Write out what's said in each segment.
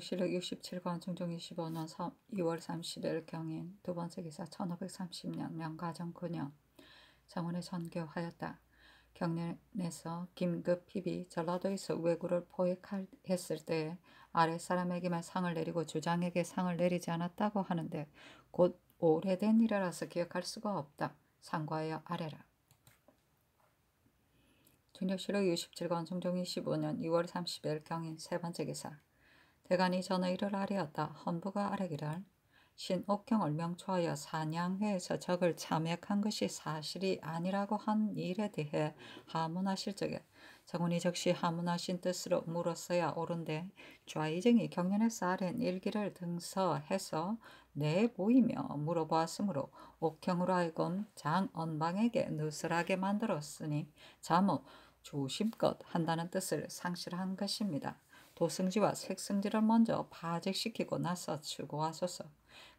실력 67권 중종 25년 3, 2월 30일 경인 두 번째 기사 1530년 명가정 9년 정원에 선교하였다 경련에서 김급 핍이 전라도에서 왜구를 포획했을 때 아래 사람에게만 상을 내리고 주장에게 상을 내리지 않았다고 하는데 곧 오래된 일이라서 기억할 수가 없다. 상과하여 아래라. 중력실록 67권 중종 25년 2월 30일 경인 세 번째 기사 대간이 전의를 하리었다. 헌부가 아래기를 신옥형을 명초하여 사냥회에서 적을 참약한 것이 사실이 아니라고 한 일에 대해 하문하실 적에 정훈이 즉시 하문하신 뜻으로 물었어야 옳은데 좌이정이 경련에서 아랜 일기를 등서해서 내보이며 물어보았으므로 옥형으로 하여금 장언방에게 느슬하게 만들었으니 자옷 조심껏 한다는 뜻을 상실한 것입니다. 도승지와 색승지를 먼저 파직시키고 나서 추구하소서.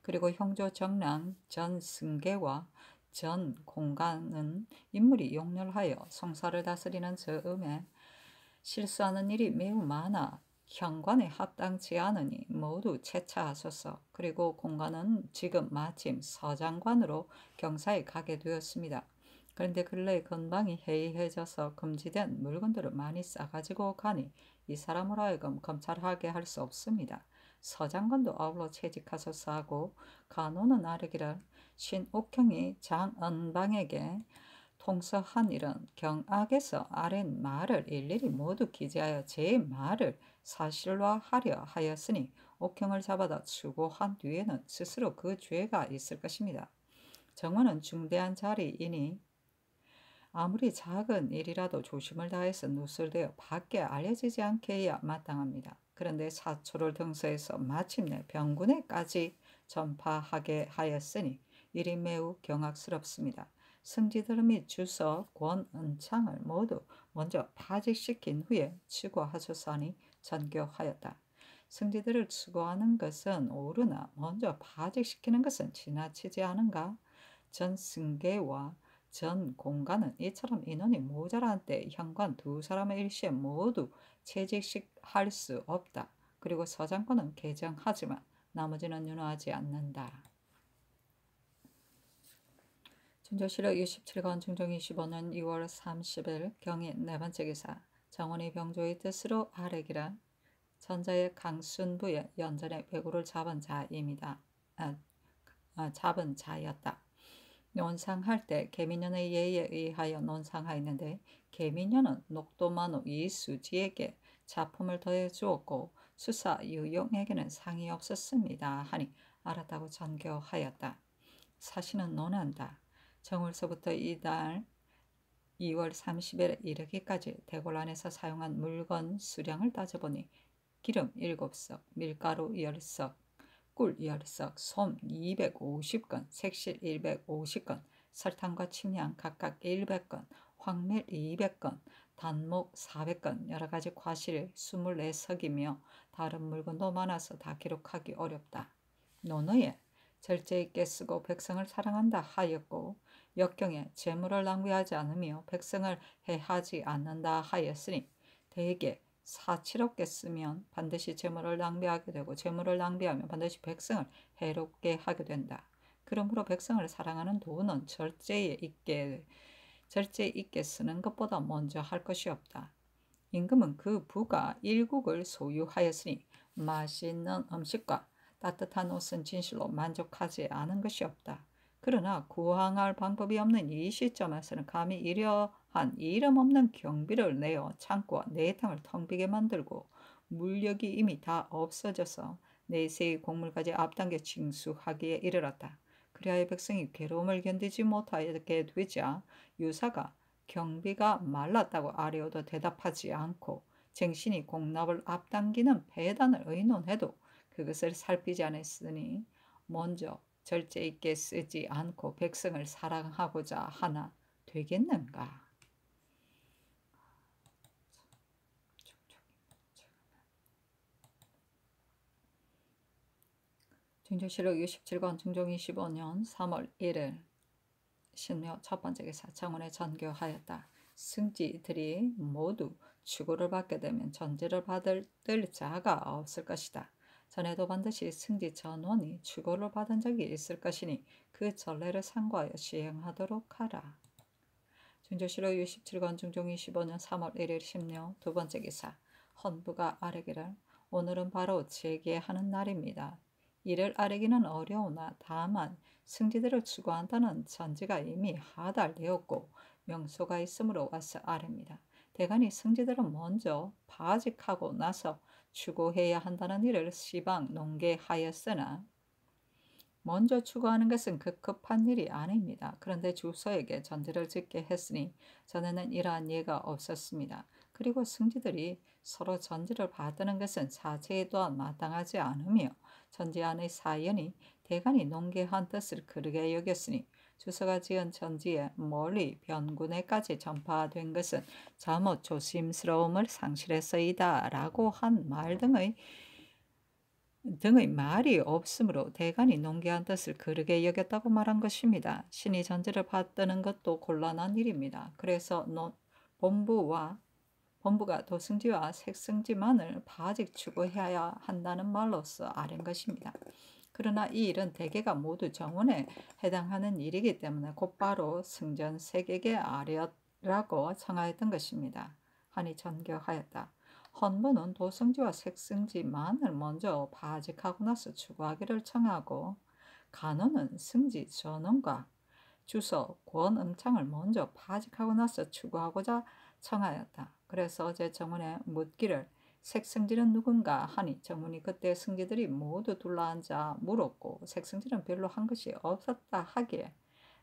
그리고 형조 정량전 승계와 전 공간은 인물이 용렬하여 성사를 다스리는 저음에 실수하는 일이 매우 많아 현관에 합당치 않으니 모두 채차하소서. 그리고 공간은 지금 마침 서장관으로 경사에 가게 되었습니다. 그런데 근래 건방이 해이해져서 금지된 물건들을 많이 싸가지고 가니 이 사람으로 하여금 검찰하게 할 수 없습니다. 서장관도 아울러 채직하소서 하고 간호는 아르기를 신옥형이 장은방에게 통서한 일은 경악에서 아랜 말을 일일이 모두 기재하여 제 말을 사실화하려 하였으니 옥형을 잡아다 추고한 뒤에는 스스로 그 죄가 있을 것입니다. 정원은 중대한 자리이니 아무리 작은 일이라도 조심을 다해서 누설되어 밖에 알려지지 않게야 마땅합니다. 그런데 사초를 등서해서 마침내 병군에까지 전파하게 하였으니 일이 매우 경악스럽습니다. 승지들 및 주서 권 은창을 모두 먼저 파직시킨 후에 치고하소서니 전교하였다. 승지들을 추구하는 것은 옳으나 먼저 파직시키는 것은 지나치지 않은가? 전 승계와 전 공간은 이처럼 인원이 모자란 때 현관 두 사람의 일시에 모두 채직식할 수 없다. 그리고 서장권은 개정하지만 나머지는 윤호하지 않는다. 중조실록 27권 중종 25년 2월 30일 경인 네 번째 기사 정원이 병조의 뜻으로 아래기란 전자의 강순부의 연전의 배구를 잡은 자입니다. 아, 아, 잡은 자였다. 논상할 때 개미년의 예에 의하여 논상하였는데 개미년은 녹도만호 이수지에게 작품을 더해 주었고 수사 유용에게는 상이 없었습니다 하니 알았다고 전교하였다. 사실은 논한다. 정월서부터 이달 2월 30일에 이르기까지 대궐안에서 사용한 물건 수량을 따져보니 기름 7석, 밀가루 10석, 꿀 열석, 솜 250건, 색실 150건, 설탕과 침량 각각 100건, 황밀 200건, 단목 400건 여러 가지 과실 24석이며 다른 물건도 많아서 다 기록하기 어렵다. 논어에 절제 있게 쓰고 백성을 사랑한다 하였고 역경에 재물을 낭비하지 않으며 백성을 해하지 않는다 하였으니 대개 사치롭게 쓰면 반드시 재물을 낭비하게 되고 재물을 낭비하면 반드시 백성을 해롭게 하게 된다. 그러므로 백성을 사랑하는 도우는 절제에 있게 절제 있게 쓰는 것보다 먼저 할 것이 없다. 임금은 그 부가 일국을 소유하였으니 맛있는 음식과 따뜻한 옷은 진실로 만족하지 않은 것이 없다. 그러나 구항할 방법이 없는 이 시점에서는 감히 이려 한 이름 없는 경비를 내어 창고와 내탕을 텅 비게 만들고 물력이 이미 다 없어져서 내세의 곡물까지 앞당겨 징수하기에 이르렀다. 그리하여 백성이 괴로움을 견디지 못하게 되자 유사가 경비가 말랐다고 아뢰어도 대답하지 않고 정신이 공납을 앞당기는 배단을 의논해도 그것을 살피지 않았으니 먼저 절제 있게 쓰지 않고 백성을 사랑하고자 하나 되겠는가? 중조실록 27권 중종 25년 3월 1일 신묘 첫 번째 기사 창원에 전교하였다. 승지들이 모두 추구를 받게 되면 전제를 받을 뜰 자가 없을 것이다. 전에도 반드시 승지 전원이 추구를 받은 적이 있을 것이니 그 전례를 상고하여 시행하도록 하라. 중조실록 67권 중종 25년 3월 1일 심려 두 번째 기사 헌부가 아뢰기를 오늘은 바로 제게 하는 날입니다. 이를 아뢰기는 어려우나 다만 승지들을 추구한다는 전제가 이미 하달되었고 명소가 있으므로 와서 아릅니다. 대간이 승지들은 먼저 바직하고 나서 추구해야 한다는 일을 시방 농계하였으나 먼저 추구하는 것은 급급한 일이 아닙니다. 그런데 주서에게 전제를 짓게 했으니 전에는 이러한 예가 없었습니다. 그리고 승지들이 서로 전제를 받드는 것은 자체 또한 마땅하지 않으며 천지안의 사연이 대간이 농계한 뜻을 그르게 여겼으니 주서가 지은 천지에 멀리 변군에까지 전파된 것은 잘못 조심스러움을 상실했어이다 라고 한 말 등의 등의 말이 없으므로 대간이 농기한 뜻을 그르게 여겼다고 말한 것입니다. 신이 전제를 받드는 것도 곤란한 일입니다. 그래서 본부와 본부가 도승지와 색승지만을 바직 추구해야 한다는 말로서 아는 것입니다. 그러나 이 일은 대개가 모두 정원에 해당하는 일이기 때문에 곧바로 승전 세계의 아래라고 청하였던 것입니다. 하니 전교하였다 헌부는 도승지와 색승지만을 먼저 바직하고 나서 추구하기를 청하고 간호는 승지 전원과 주서 권음창을 먼저 파직하고 나서 추구하고자 청하였다. 그래서 제정원에 묻기를 색승지는 누군가 하니 정훈이 그때 승지들이 모두 둘러앉아 물었고 색승지는 별로 한 것이 없었다 하기에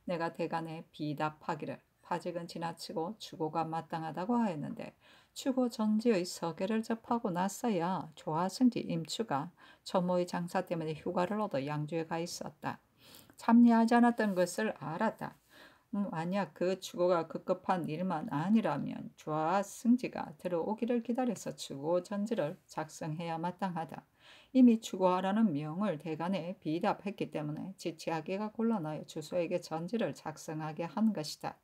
내가 대간에 비답하기를 파직은 지나치고 추고가 마땅하다고 하였는데 추고 전지의 서계를 접하고 났어야 조하승지 임추가 전모의 장사 때문에 휴가를 얻어 양주에 가 있었다. 참여하지 않았던 것을 알았다. 음, 만약 그 추구가 급급한 일만 아니라면 주좌 승지가 들어오기를 기다려서 추구 전지를 작성해야 마땅하다. 이미 추구하라는 명을 대간에 비답했기 때문에 지치하기가 곤란하여 주소에게 전지를 작성하게 한 것이다.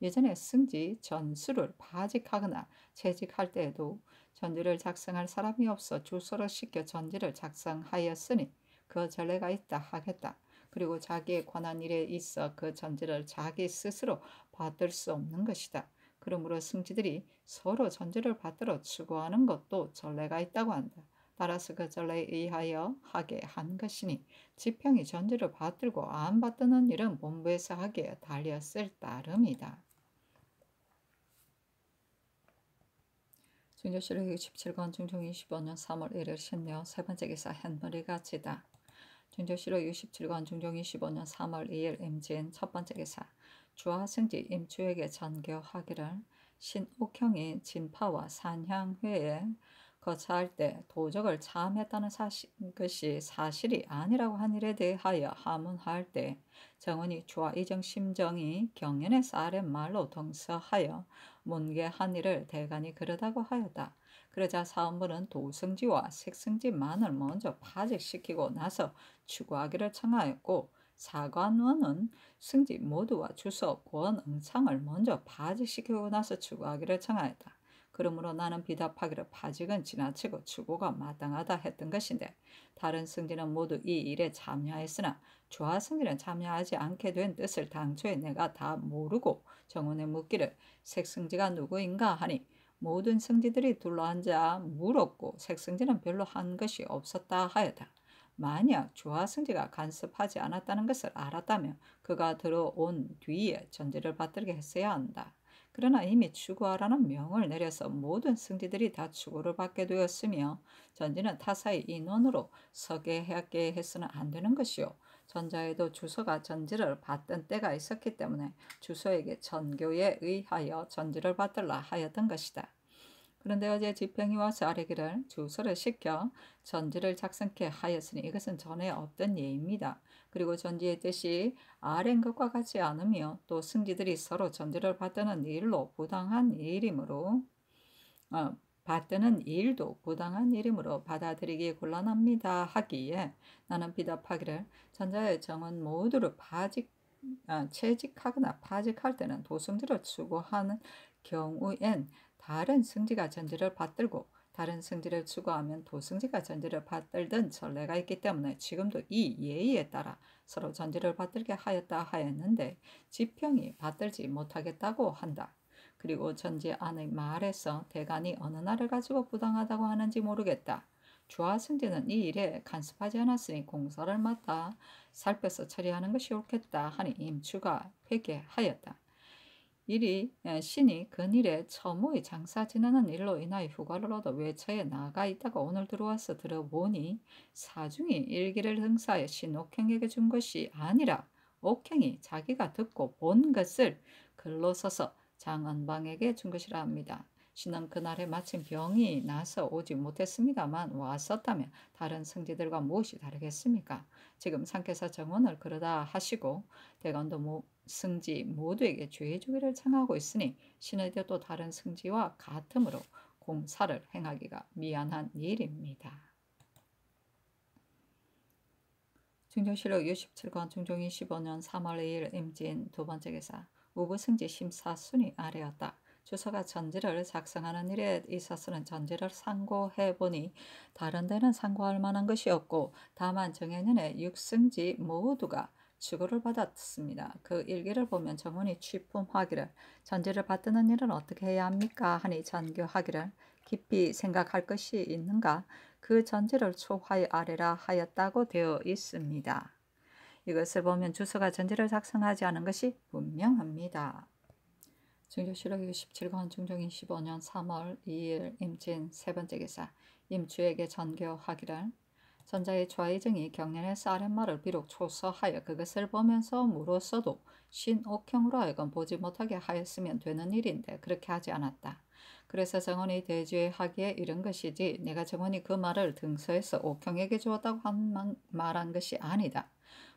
예전에 승지 전수를 파직하거나 채직할 때에도 전지를 작성할 사람이 없어 주소를 시켜 전지를 작성하였으니 그 전례가 있다 하겠다. 그리고 자기에 관한 일에 있어 그 전제를 자기 스스로 받을 수 없는 것이다. 그러므로 승지들이 서로 전제를 받들어 추구하는 것도 전례가 있다고 한다. 따라서 그 전례에 의하여 하게 한 것이니 지평이 전제를 받들고 안 받드는 일은 본부에서 하게 달렸을 따름이다. 중조실록 67권 중종 25년 3월 1일 신녀 세 번째 기사 헨머리 가치다. 중정실로 67권 중종 25년 3월 2일 임진 첫 번째 기사 주하승지 임추에게 전교하기를 신옥형이 진파와 산향회에 거처할 때 도적을 참했다는 사실, 것이 사실이 아니라고 한 일에 대하여 하문할 때 정원이 주하 이정 심정이 경연의 쌀의 말로 동서하여 문개한 일을 대간이 그러다고 하였다. 그러자 사원부는 도승지와색승지만을 먼저 파직시키고 나서 추구하기를 청하였고 사관원은 승지 모두와 주소권 응창을 먼저 파직시키고 나서 추구하기를 청하였다. 그러므로 나는 비답하기를 파직은 지나치고 추구가 마땅하다 했던 것인데 다른 승지는 모두 이 일에 참여했으나 조화 승진은 참여하지 않게 된 뜻을 당초에 내가 다 모르고 정원에 묻기를 색승지가 누구인가 하니 모든 성지들이 둘러앉아 물었고 색성지는 별로 한 것이 없었다 하였다. 만약 주하성지가 간섭하지 않았다는 것을 알았다면 그가 들어온 뒤에 전제를 받들게 했어야 한다. 그러나 이미 추구하라는 명을 내려서 모든 승지들이 다 추구를 받게 되었으며 전지는 타사의 인원으로 서게 하게 해서는 안 되는 것이요. 전자에도 주소가 전지를 받던 때가 있었기 때문에 주소에게 전교에 의하여 전지를 받들라 하였던 것이다. 그런데 어제 지평이와 사례기를 주소를 시켜 전지를 작성케 하였으니 이것은 전에 없던 예입니다. 그리고 전지의 뜻이 아랜 것과 같지 않으며 또 승지들이 서로 전지를 받드는 일로 부당한 일이므로 어, 받드는 일도 부당한 일임으로 받아들이기 곤란합니다 하기에 나는 비답하기를 전자의 정은 모두를 파직, 아, 채직하거나 파직할 때는 도승지를 추구하는 경우엔 다른 승지가 전지를 받들고 다른 승지를 추구하면 도승지가 전지를 받들던 전례가 있기 때문에 지금도 이 예의에 따라 서로 전지를 받들게 하였다 하였는데 지평이 받들지 못하겠다고 한다. 그리고 천지 안의 말에서 대간이 어느 날을 가지고 부당하다고 하는지 모르겠다. 주하 승진은 이 일에 간섭하지 않았으니 공사를 맡아 살펴서 처리하는 것이 옳겠다 하니 임추가 회개하였다. 일이 신이 근일에 처무의 장사 지나는 일로 인하여 휴가를 얻어 외처에 나가 있다가 오늘 들어와서 들어보니 사중이 일기를 흥사해 신옥행에게 준 것이 아니라 옥행이 자기가 듣고 본 것을 글로 써서 장안방에게 준 것이라 합니다. 신은 그날에 마침 병이 나서 오지 못했습니다만 왔었다면 다른 성지들과 무엇이 다르겠습니까? 지금 상께서 정원을 그러다 하시고 대관도 모, 승지 모두에게 죄 주기를 청하고 있으니 신에게 또 다른 승지와 같으므로 공사를 행하기가 미안한 일입니다. 중종실록 67권 중종 25년 3월 2일 임진 두 번째 기사 우부승지 심사 순위 아래였다. 주소가 전지를 작성하는 일에 있어서는 전지를 상고해보니 다른 데는 상고할 만한 것이 없고 다만 정해년의 육승지 모두가 추구를 받았습니다. 그 일기를 보면 정원이 취품하기를 전지를 받드는 일은 어떻게 해야 합니까? 하니 전교하기를 깊이 생각할 것이 있는가? 그 전지를 초화의 아래라 하였다고 되어 있습니다. 이것을 보면 주서가 전제를 작성하지 않은 것이 분명합니다. 중조실록 27권 중종인 15년 3월 2일 임진 세 번째 기사 임주에게 전교하기를 전자의 좌의정이 경련의 쌀앤말을 비록 초서하여 그것을 보면서 물었어도 신옥형으로 하여금 보지 못하게 하였으면 되는 일인데 그렇게 하지 않았다. 그래서 정원이 대주에 하기에 이른 것이지 내가 정원이 그 말을 등서에서 옥형에게 주었다고 한 말한 것이 아니다.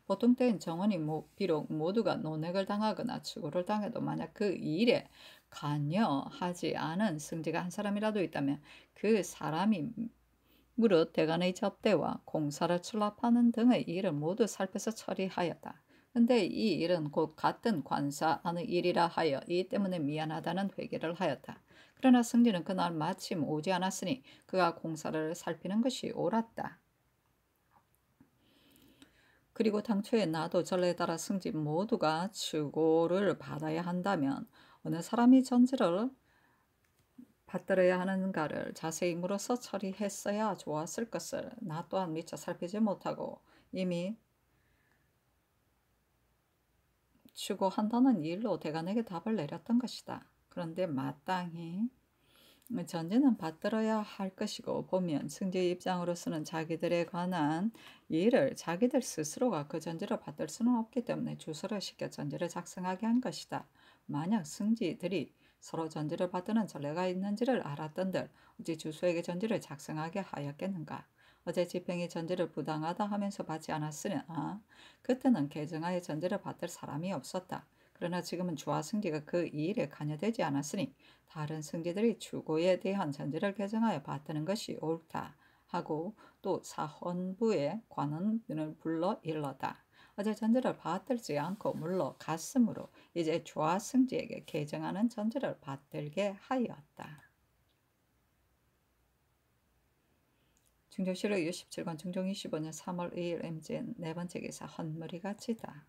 보통 때는 정원이 뭐 비록 모두가 논핵을 당하거나 추구를 당해도 만약 그 일에 관여하지 않은 승지가 한 사람이라도 있다면 그 사람이 무릇 대간의 접대와 공사를 출납하는 등의 일을 모두 살펴서 처리하였다. 근데 이 일은 곧 같은 관사 안의 일이라 하여 이 때문에 미안하다는 회개를 하였다. 그러나 승진은 그날 마침 오지 않았으니 그가 공사를 살피는 것이 옳았다. 그리고 당초에 나도 전례에 따라 승진 모두가 추고를 받아야 한다면 어느 사람이 전제를 받들어야 하는가를 자세히 물어서 처리했어야 좋았을 것을 나 또한 미처 살피지 못하고 이미 추고한다는 일로 대간에게 답을 내렸던 것이다. 그런데 마땅히 전제는 받들어야 할 것이고 보면 승제의 입장으로서는 자기들에 관한 일을 자기들 스스로가 그 전제를 받을 수는 없기 때문에 주소를 시켜 전제를 작성하게 한 것이다. 만약 승지들이 서로 전제를 받드는 전례가 있는지를 알았던들 어찌 주소에게 전제를 작성하게 하였겠는가. 어제 집행이 전제를 부당하다 하면서 받지 않았으나 그때는 개정하에 전제를 받을 사람이 없었다. 그러나 지금은 주와 승지가 그 일에 관여되지 않았으니 다른 승지들이 주고에 대한 전제를 개정하여 받드는 것이 옳다 하고 또 사헌부의 관원을 불러 일렀다. 어제 전제를 받들지 않고 물러 갔으므로 이제 주와 승지에게 개정하는 전제를 받들게 하였다. 중조실의 67권 중종 25년 3월 2일 MGN 네 번째 기사 헌물이 가치다.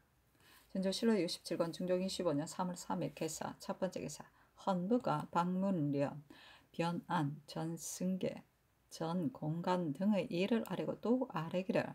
전조실록 67권 중종 25년 3월 3일 개사 첫 번째 개사 헌부가 방문련 변안, 전승계, 전공간 등의 일을 아래고 또 아래기를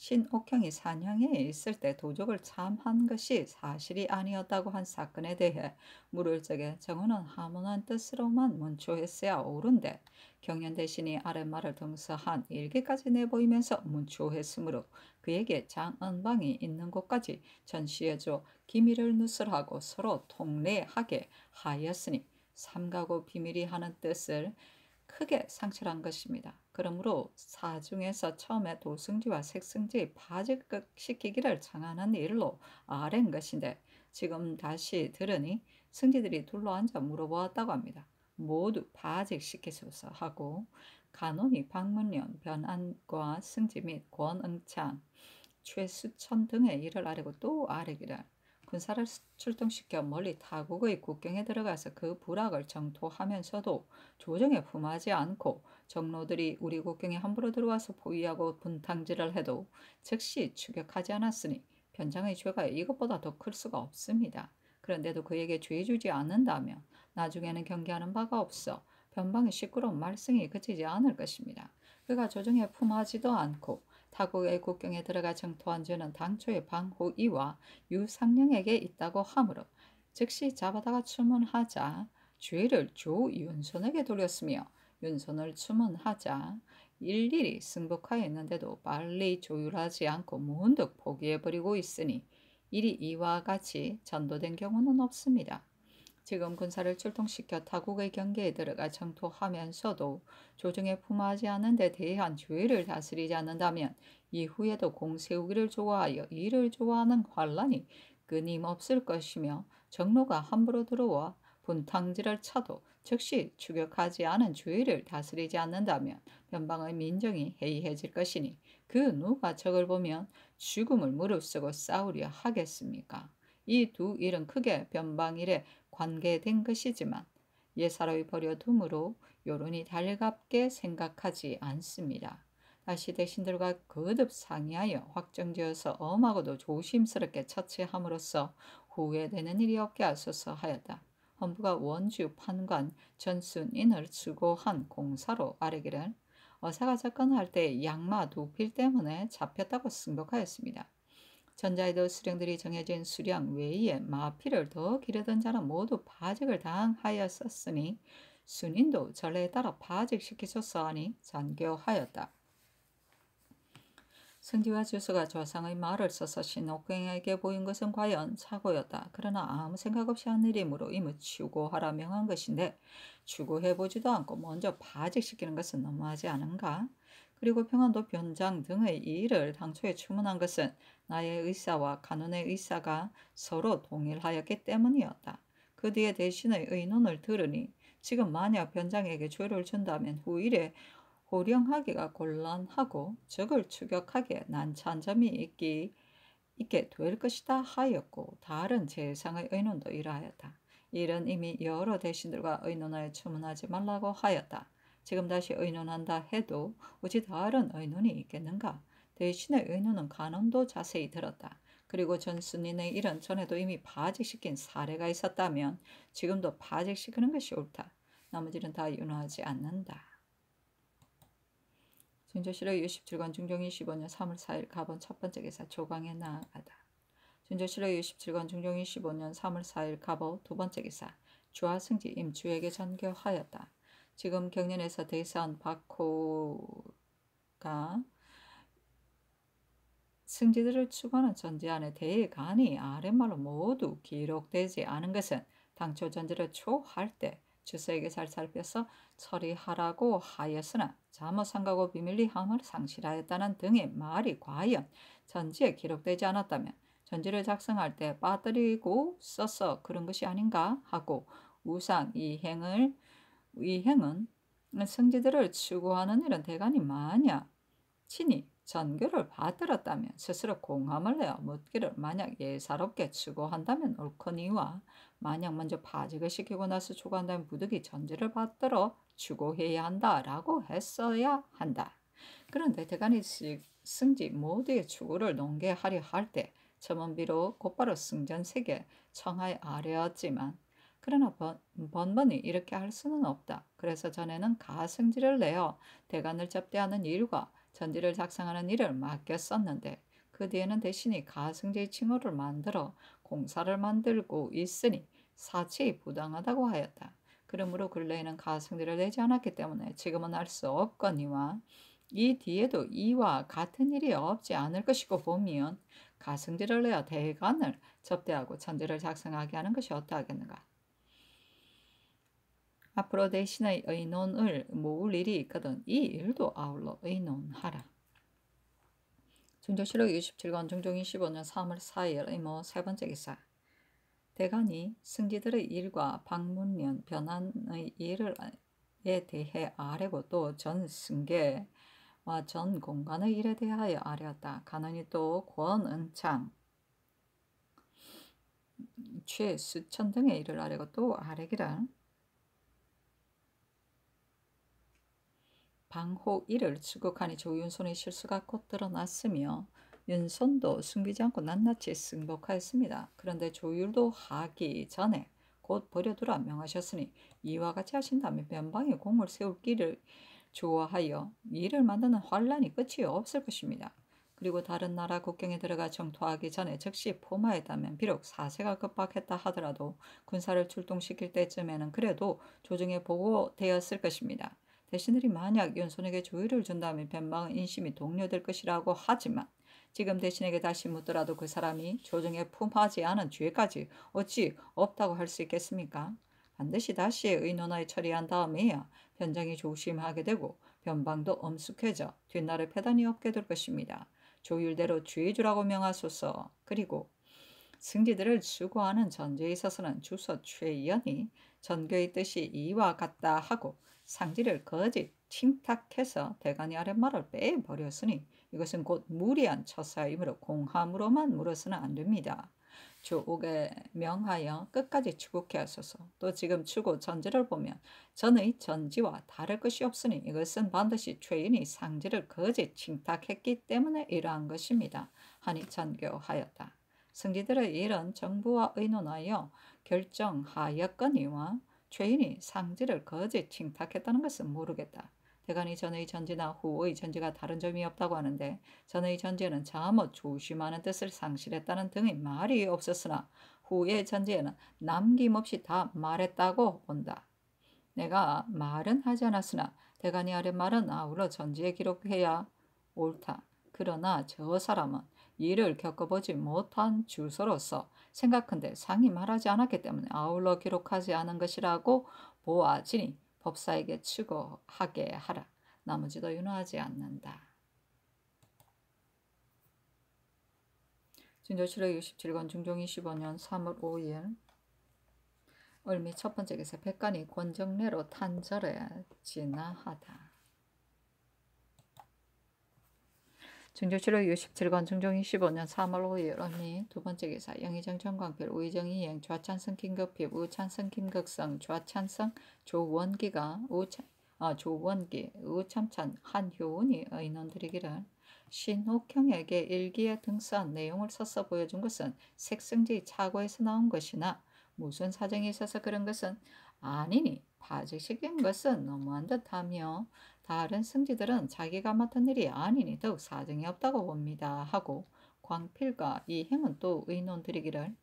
신옥형이 산향에 있을 때 도적을 참한 것이 사실이 아니었다고 한 사건에 대해 물을 적에 정원은 하문한 뜻으로만 문초했어야 옳은데 경연 대신이 아랫말을 등서한 일기까지 내보이면서 문초했으므로 그에게 장은방이 있는 곳까지 전시해줘 기밀을 누설하고 서로 통례하게 하였으니 삼가고 비밀이 하는 뜻을 크게 상실한 것입니다. 그러므로 사중에서 처음에 도승지와 색승지 파직시키기를 청하는 일로 아랜 것인데 지금 다시 들으니 승지들이 둘러앉아 물어보았다고 합니다. 모두 파직시키소서 하고 간원이 박문련, 변안과 승지 및 권응창, 최수천 등의 일을 아뢰고 또 아뢰기를 군사를 출동시켜 멀리 타국의 국경에 들어가서 그 불악을 정토하면서도 조정에 품하지 않고 정로들이 우리 국경에 함부로 들어와서 포위하고 분탕질을 해도 즉시 추격하지 않았으니 변장의 죄가 이것보다 더 클 수가 없습니다. 그런데도 그에게 죄 주지 않는다면 나중에는 경계하는 바가 없어 변방의 시끄러운 말썽이 그치지 않을 것입니다. 그가 조정에 품하지도 않고 타국 애국경에 들어가 정토한 죄는 당초의 방호이와 유상령에게 있다고 하므로 즉시 잡아다가 추문하자 죄를 조윤손에게 돌렸으며 윤손을 추문하자 일일이 승복하였는데도 빨리 조율하지 않고 문득 포기해버리고 있으니 일이 이와 같이 전도된 경우는 없습니다. 지금 군사를 출동시켜 타국의 경계에 들어가 정토하면서도 조정에 품하지 않은 데 대한 주의를 다스리지 않는다면 이후에도 공세우기를 좋아하여 이를 좋아하는 환란이 끊임없을 것이며 정로가 함부로 들어와 분탕질을 차도 즉시 추격하지 않은 주의를 다스리지 않는다면 변방의 민정이 해이해질 것이니 그 누가 적을 보면 죽음을 무릅쓰고 싸우려 하겠습니까? 이두 일은 크게 변방일에 관계된 것이지만 예사로이 버려둠으로 여론이 달갑게 생각하지 않습니다. 다시 대신들과 거듭 상의하여 확정지어서 엄하고도 조심스럽게 처치함으로써 후회되는 일이 없게 하소서 하였다. 헌부가 원주 판관 전순인을 수고한 공사로 아래기를 어사가 접근할때 양마 도필 때문에 잡혔다고 승복하였습니다. 전자에도 수령들이 정해진 수령 외에 마피를 더 기르던 자는 모두 파직을 당하였었으니 순인도 전례에 따라 파직시키소서 하니 잔교하였다. 승지와 주수가 조상의 말을 써서 신옥경에게 보인 것은 과연 착오였다. 그러나 아무 생각 없이 한 일이므로 임을 추구하라 명한 것인데 추구해보지도 않고 먼저 파직시키는 것은 너무하지 않은가? 그리고 평안도 변장 등의 이 일을 당초에 주문한 것은 나의 의사와 간운의 의사가 서로 동일하였기 때문이었다. 그 뒤에 대신의 의논을 들으니 지금 만약 변장에게 죄를 준다면 후일에 호령하기가 곤란하고 적을 추격하기에 난처한 점이 있기, 있게 될 것이다 하였고 다른 재상의 의논도 이러하였다. 이런 이미 여러 대신들과 의논하여 주문하지 말라고 하였다. 지금 다시 의논한다 해도 어찌 다른 의논이 있겠는가? 대신에 의논은 간언도 자세히 들었다. 그리고 전순인의 일은 전에도 이미 파직시킨 사례가 있었다면 지금도 파직시키는 것이 옳다. 나머지는 다 윤화하지 않는다. 준조실록 67권 중종이 5년 3월 4일 가본 첫 번째 기사 조강에 나아가다. 준조실록 67권 중종이 5년 3월 4일 가보 두 번째 기사 주하승지 임주에게 전교하였다. 지금 경연에서 대선 바코가 승지들을 추구하는 전제 안에 대간이 아랫말로 모두 기록되지 않은 것은 당초 전제를 초할 때 주서에게 잘 살펴서 처리하라고 하였으나 자모 상가고 비밀리함을 상실하였다는 등의 말이 과연 전지에 기록되지 않았다면 전지를 작성할 때 빠뜨리고 써서 그런 것이 아닌가 하고 우상 이행을 이 행은 성지들을 추구하는 이런 대관이 만약 친히 전교를 받들었다면 스스로 공함을 내어 묻기를 만약 예사롭게 추구한다면 옳거니와 만약 먼저 파직을 시키고 나서 추구한다면 부득이 전제를 받들어 추구해야 한다라고 했어야 한다. 그런데 대관이 승지 모두의 추구를 농계하려 할때 점원비로 곧바로 승전 세계 청하에 아뢰었지만 그러나 번, 번번이 이렇게 할 수는 없다. 그래서 전에는 가승지를 내어 대관을 접대하는 일과 전지를 작성하는 일을 맡겼었는데 그 뒤에는 대신이 가승지의 칭호를 만들어 공사를 만들고 있으니 사치이 부당하다고 하였다. 그러므로 근래에는 가승지를 내지 않았기 때문에 지금은 할 수 없거니와 이 뒤에도 이와 같은 일이 없지 않을 것이고 보면 가승지를 내어 대관을 접대하고 전지를 작성하게 하는 것이 어떠하겠는가. 앞으로 대신의 의논을 모을 일이 있거든 이 일도 아울러 의논하라. 중조실록 27권 중종이 5년 3월 4일 의모 세 번째 기사 대간이 승지들의 일과 방문년 변환의 일을 에 대해 아뢰고 또전 승계와 전 공간의 일에 대하여 아뢰었다. 가느니 또 권은창, 최수천 등의 일을 아뢰고 또 아뢰기를 방호 1을 추격하니 조윤손의 실수가 곧 드러났으며 윤손도 숨기지 않고 낱낱이 승복하였습니다. 그런데 조율도 하기 전에 곧 버려두라 명하셨으니 이와 같이 하신다면 변방에 공을 세울 길을 좋아하여 일을 만드는 환란이 끝이 없을 것입니다. 그리고 다른 나라 국경에 들어가 정토하기 전에 즉시 포마했다면 비록 사세가 급박했다 하더라도 군사를 출동시킬 때쯤에는 그래도 조정에 보고되었을 것입니다. 대신들이 만약 연손에게 조의를 준다면 변방은 인심이 독려될 것이라고 하지만 지금 대신에게 다시 묻더라도 그 사람이 조정에 품하지 않은 죄까지 어찌 없다고 할 수 있겠습니까? 반드시 다시 의논하에 처리한 다음에야 변장이 조심하게 되고 변방도 엄숙해져 뒷날에 패단이 없게 될 것입니다. 조율대로 주의주라고 명하소서. 그리고 승지들을 수고하는 전제에 있어서는 주서 최연이 전교의 뜻이 이와 같다 하고 상지를 거짓 침탁해서 대간이 아랫말을 빼버렸으니 이것은 곧 무리한 처사이므로 공함으로만 물어서는 안 됩니다. 주 옥에 명하여 끝까지 추국해 하소서. 또 지금 추고 전제를 보면 전의 전지와 다를 것이 없으니 이것은 반드시 죄인이 상지를 거짓 침탁했기 때문에 이러한 것입니다. 하니 전교하였다. 승지들의 일은 정부와 의논하여 결정하였거니와 죄인이 상지를 거짓 침탁했다는 것은 모르겠다. 대간이 전의 전제나 후의 전제가 다른 점이 없다고 하는데 전의 전제는 자못 조심하는 뜻을 상실했다는 등의 말이 없었으나 후의 전제에는 남김없이 다 말했다고 본다. 내가 말은 하지 않았으나 대간이 아래 말은 아울러 전지에 기록해야 옳다. 그러나 저 사람은 이를 겪어보지 못한 주소로서 생각한데 상이 말하지 않았기 때문에 아울러 기록하지 않은 것이라고 보아지니 법사에게 추고하게 하라. 나머지도 윤화하지 않는다. 진조실록 67권 중종 25년 3월 5일 을미 첫 번째 기사 백간이 권정례로 탄절에 진화하다. 증조치료 67권 증종 25년 3월 5일 언니 두 번째 기사 영의정 정관필 우의정 이행 좌찬성 긴급 피부 우찬성 긴급성 좌찬성 조원기가 우찬 아, 조원기 우참찬 한효운이 의논드리기를 신옥형에게 일기에 등산 내용을 써서 보여준 것은 색성지 차고에서 나온 것이나 무슨 사정이 있어서 그런 것은 아니니 바지시킨 것은 너무한 듯하며 다른 승지들은 자기가 맡은 일이 아니니 더욱 사정이 없다고 봅니다. 하고 광필과 이 행은 또 의논드리기를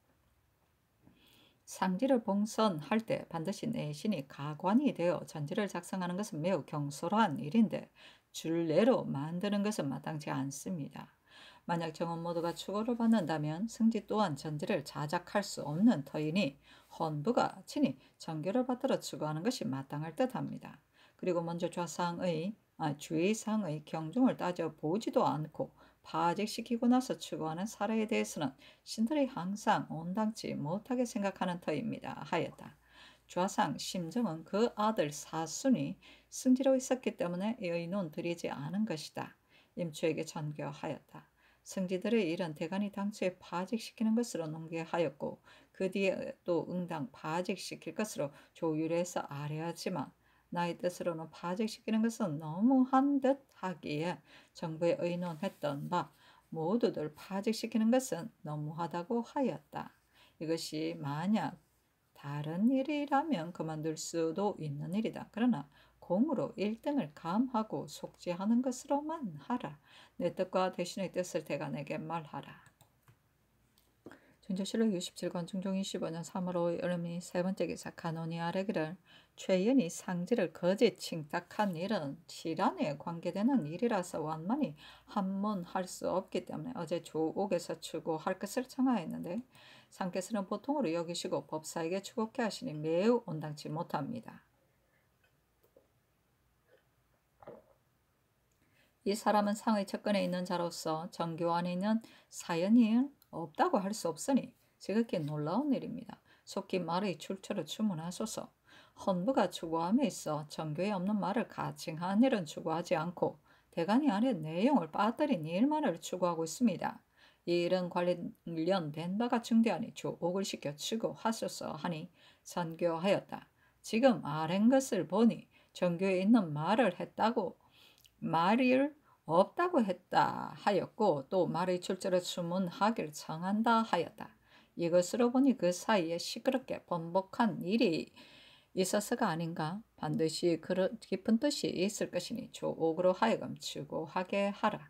상지를 봉선할 때 반드시 내신이 가관이 되어 전지를 작성하는 것은 매우 경솔한 일인데 줄례로 만드는 것은 마땅치 않습니다. 만약 정원 모두가 추고를 받는다면 승지 또한 전지를 자작할 수 없는 터이니 헌부가 친히 전교를 받들어 추구하는 것이 마땅할 듯합니다. 그리고 먼저 좌상의 아, 주의상의 경종을 따져보지도 않고 파직시키고 나서 추구하는 사례에 대해서는 신들이 항상 온당치 못하게 생각하는 터입니다. 하였다. 좌상 심정은 그 아들 사순이 승지로 있었기 때문에 의논 드리지 않은 것이다. 임초에게 전교하였다. 승지들의 일은 대간이 당초에 파직시키는 것으로 농계하였고 그 뒤에 또 응당 파직시킬 것으로 조율해서 아뢰었지만 나의 뜻으로는 파직시키는 것은 너무한 듯 하기에 정부에 의논했던 바 모두들 파직시키는 것은 너무하다고 하였다. 이것이 만약 다른 일이라면 그만둘 수도 있는 일이다. 그러나 공으로 1등을 감하고 속죄하는 것으로만 하라. 내 뜻과 대신의 뜻을 대가 내게 말하라. 전자실록 67권 중종 25년 3월 5일 여름이 세 번째 기사 카노니 아래기를 최연이 상지를 거짓 칭탁한 일은 질환에 관계되는 일이라서 완만히 한문할 수 없기 때문에 어제 조옥에서 추구할 것을 청하였는데 상께서는 보통으로 여기시고 법사에게 추곡해 하시니 매우 온당치 못합니다. 이 사람은 상의 측근에 있는 자로서 정교 안에 있는 사연이 없다고 할 수 없으니 지극히 놀라운 일입니다. 속히 말의 출처를 주문하소서. 헌부가 추구함에 있어 정교에 없는 말을 가칭한 일은 추구하지 않고 대관이 아닌 내용을 빠뜨린 일만을 추구하고 있습니다. 이 일은 관련된 바가 중대하니 주옥을 시켜 추구하소서 하니 선교하였다. 지금 아랜 것을 보니 정교에 있는 말을 했다고 말을 없다고 했다 하였고 또 말의 출처를 수문하길 청한다 하였다. 이것으로 보니 그 사이에 시끄럽게 번복한 일이 있어서가 아닌가 반드시 그런 깊은 뜻이 있을 것이니 조옥으로 하여금 추구하게 하라.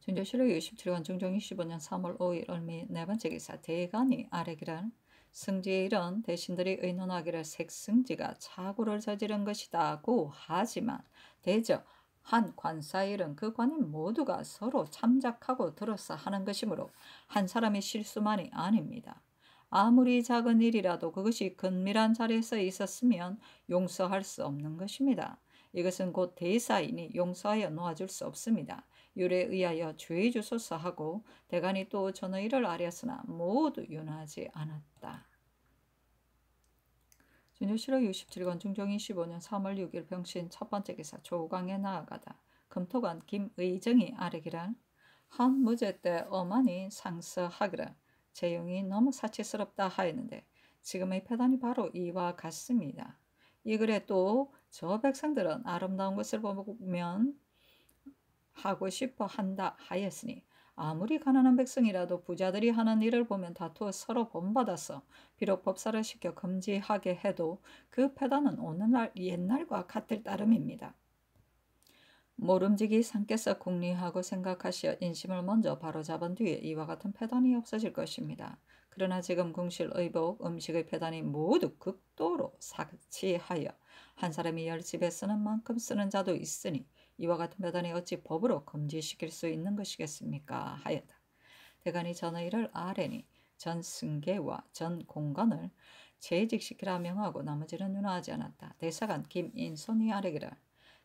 전조실록 67권 중종 25년 3월 5일 을미 네 번째 기사 대간이 아래기란 승지의 이런 대신들이 의논하기를 색승지가 착오를 저지른 것이다고 하지만 대저 한 관사일은 의그 관인 모두가 서로 참작하고 들었어 하는 것이므로 한 사람의 실수만이 아닙니다. 아무리 작은 일이라도 그것이 근밀한 자리에서 있었으면 용서할 수 없는 것입니다. 이것은 곧 대사인이 용서하여 놓아줄 수 없습니다. 율에 의하여 주의 주소서 하고 대간이 또 전의를 아뢰었으나 모두 윤하지 않았다. 준효시로 67권 중종인 15년 3월 6일 병신 첫 번째 기사 조강에 나아가다. 금토관 김의정이 아뢰기란 한 무제 때 어머니 상서하기라 재용이 너무 사치스럽다 하였는데 지금의 패단이 바로 이와 같습니다. 이 글에 또 저 백성들은 아름다운 것을 보면 하고 싶어 한다 하였으니 아무리 가난한 백성이라도 부자들이 하는 일을 보면 다투어 서로 본받아서 비록 법사를 시켜 금지하게 해도 그 패단은 오늘날 옛날과 같을 따름입니다. 모름지기 상께서 궁리하고 생각하시어 인심을 먼저 바로잡은 뒤에 이와 같은 패단이 없어질 것입니다. 그러나 지금 궁실 의복, 음식의 패단이 모두 극도로 사치하여 한 사람이 열 집에 쓰는 만큼 쓰는 자도 있으니 이와 같은 배단이 어찌 법으로 금지시킬 수 있는 것이겠습니까? 하였다. 대간이 전의 이를 아래니 전 승계와 전 공관을 재직시키라 명하고 나머지는 윤화하지 않았다. 대사관 김인손이 아래기를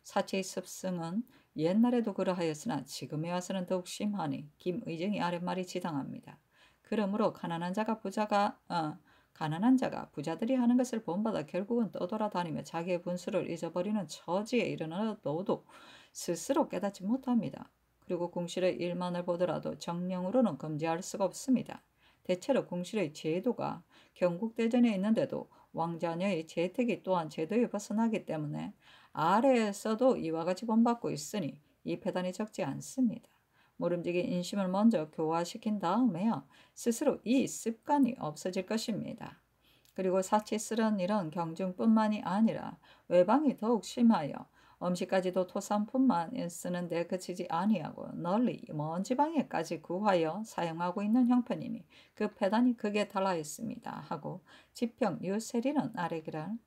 사체의 습승은 옛날에도 그러하였으나 지금에 와서는 더욱 심하니 김의정이 아랫말이 지당합니다. 그러므로 가난한 자가 부자가 어, 가난한 자가 부자들이 하는 것을 본받아 결국은 떠돌아다니며 자기의 분수를 잊어버리는 처지에 이르는 너도 스스로 깨닫지 못합니다. 그리고 궁실의 일만을 보더라도 정령으로는 금지할 수가 없습니다. 대체로 궁실의 제도가 경국대전에 있는데도 왕자녀의 재택이 또한 제도에 벗어나기 때문에 아래에서도 이와 같이 본받고 있으니 이 패단이 적지 않습니다. 모름지기 인심을 먼저 교화시킨 다음에야 스스로 이 습관이 없어질 것입니다. 그리고 사치스런 이런 경중뿐만이 아니라 외방이 더욱 심하여 음식까지도 토산품만 쓰는데 그치지 아니하고 널리 먼 지방에까지 구하여 사용하고 있는 형편이니 그폐단이극게 달라 있습니다. 하고 지평 유세리는 아래기란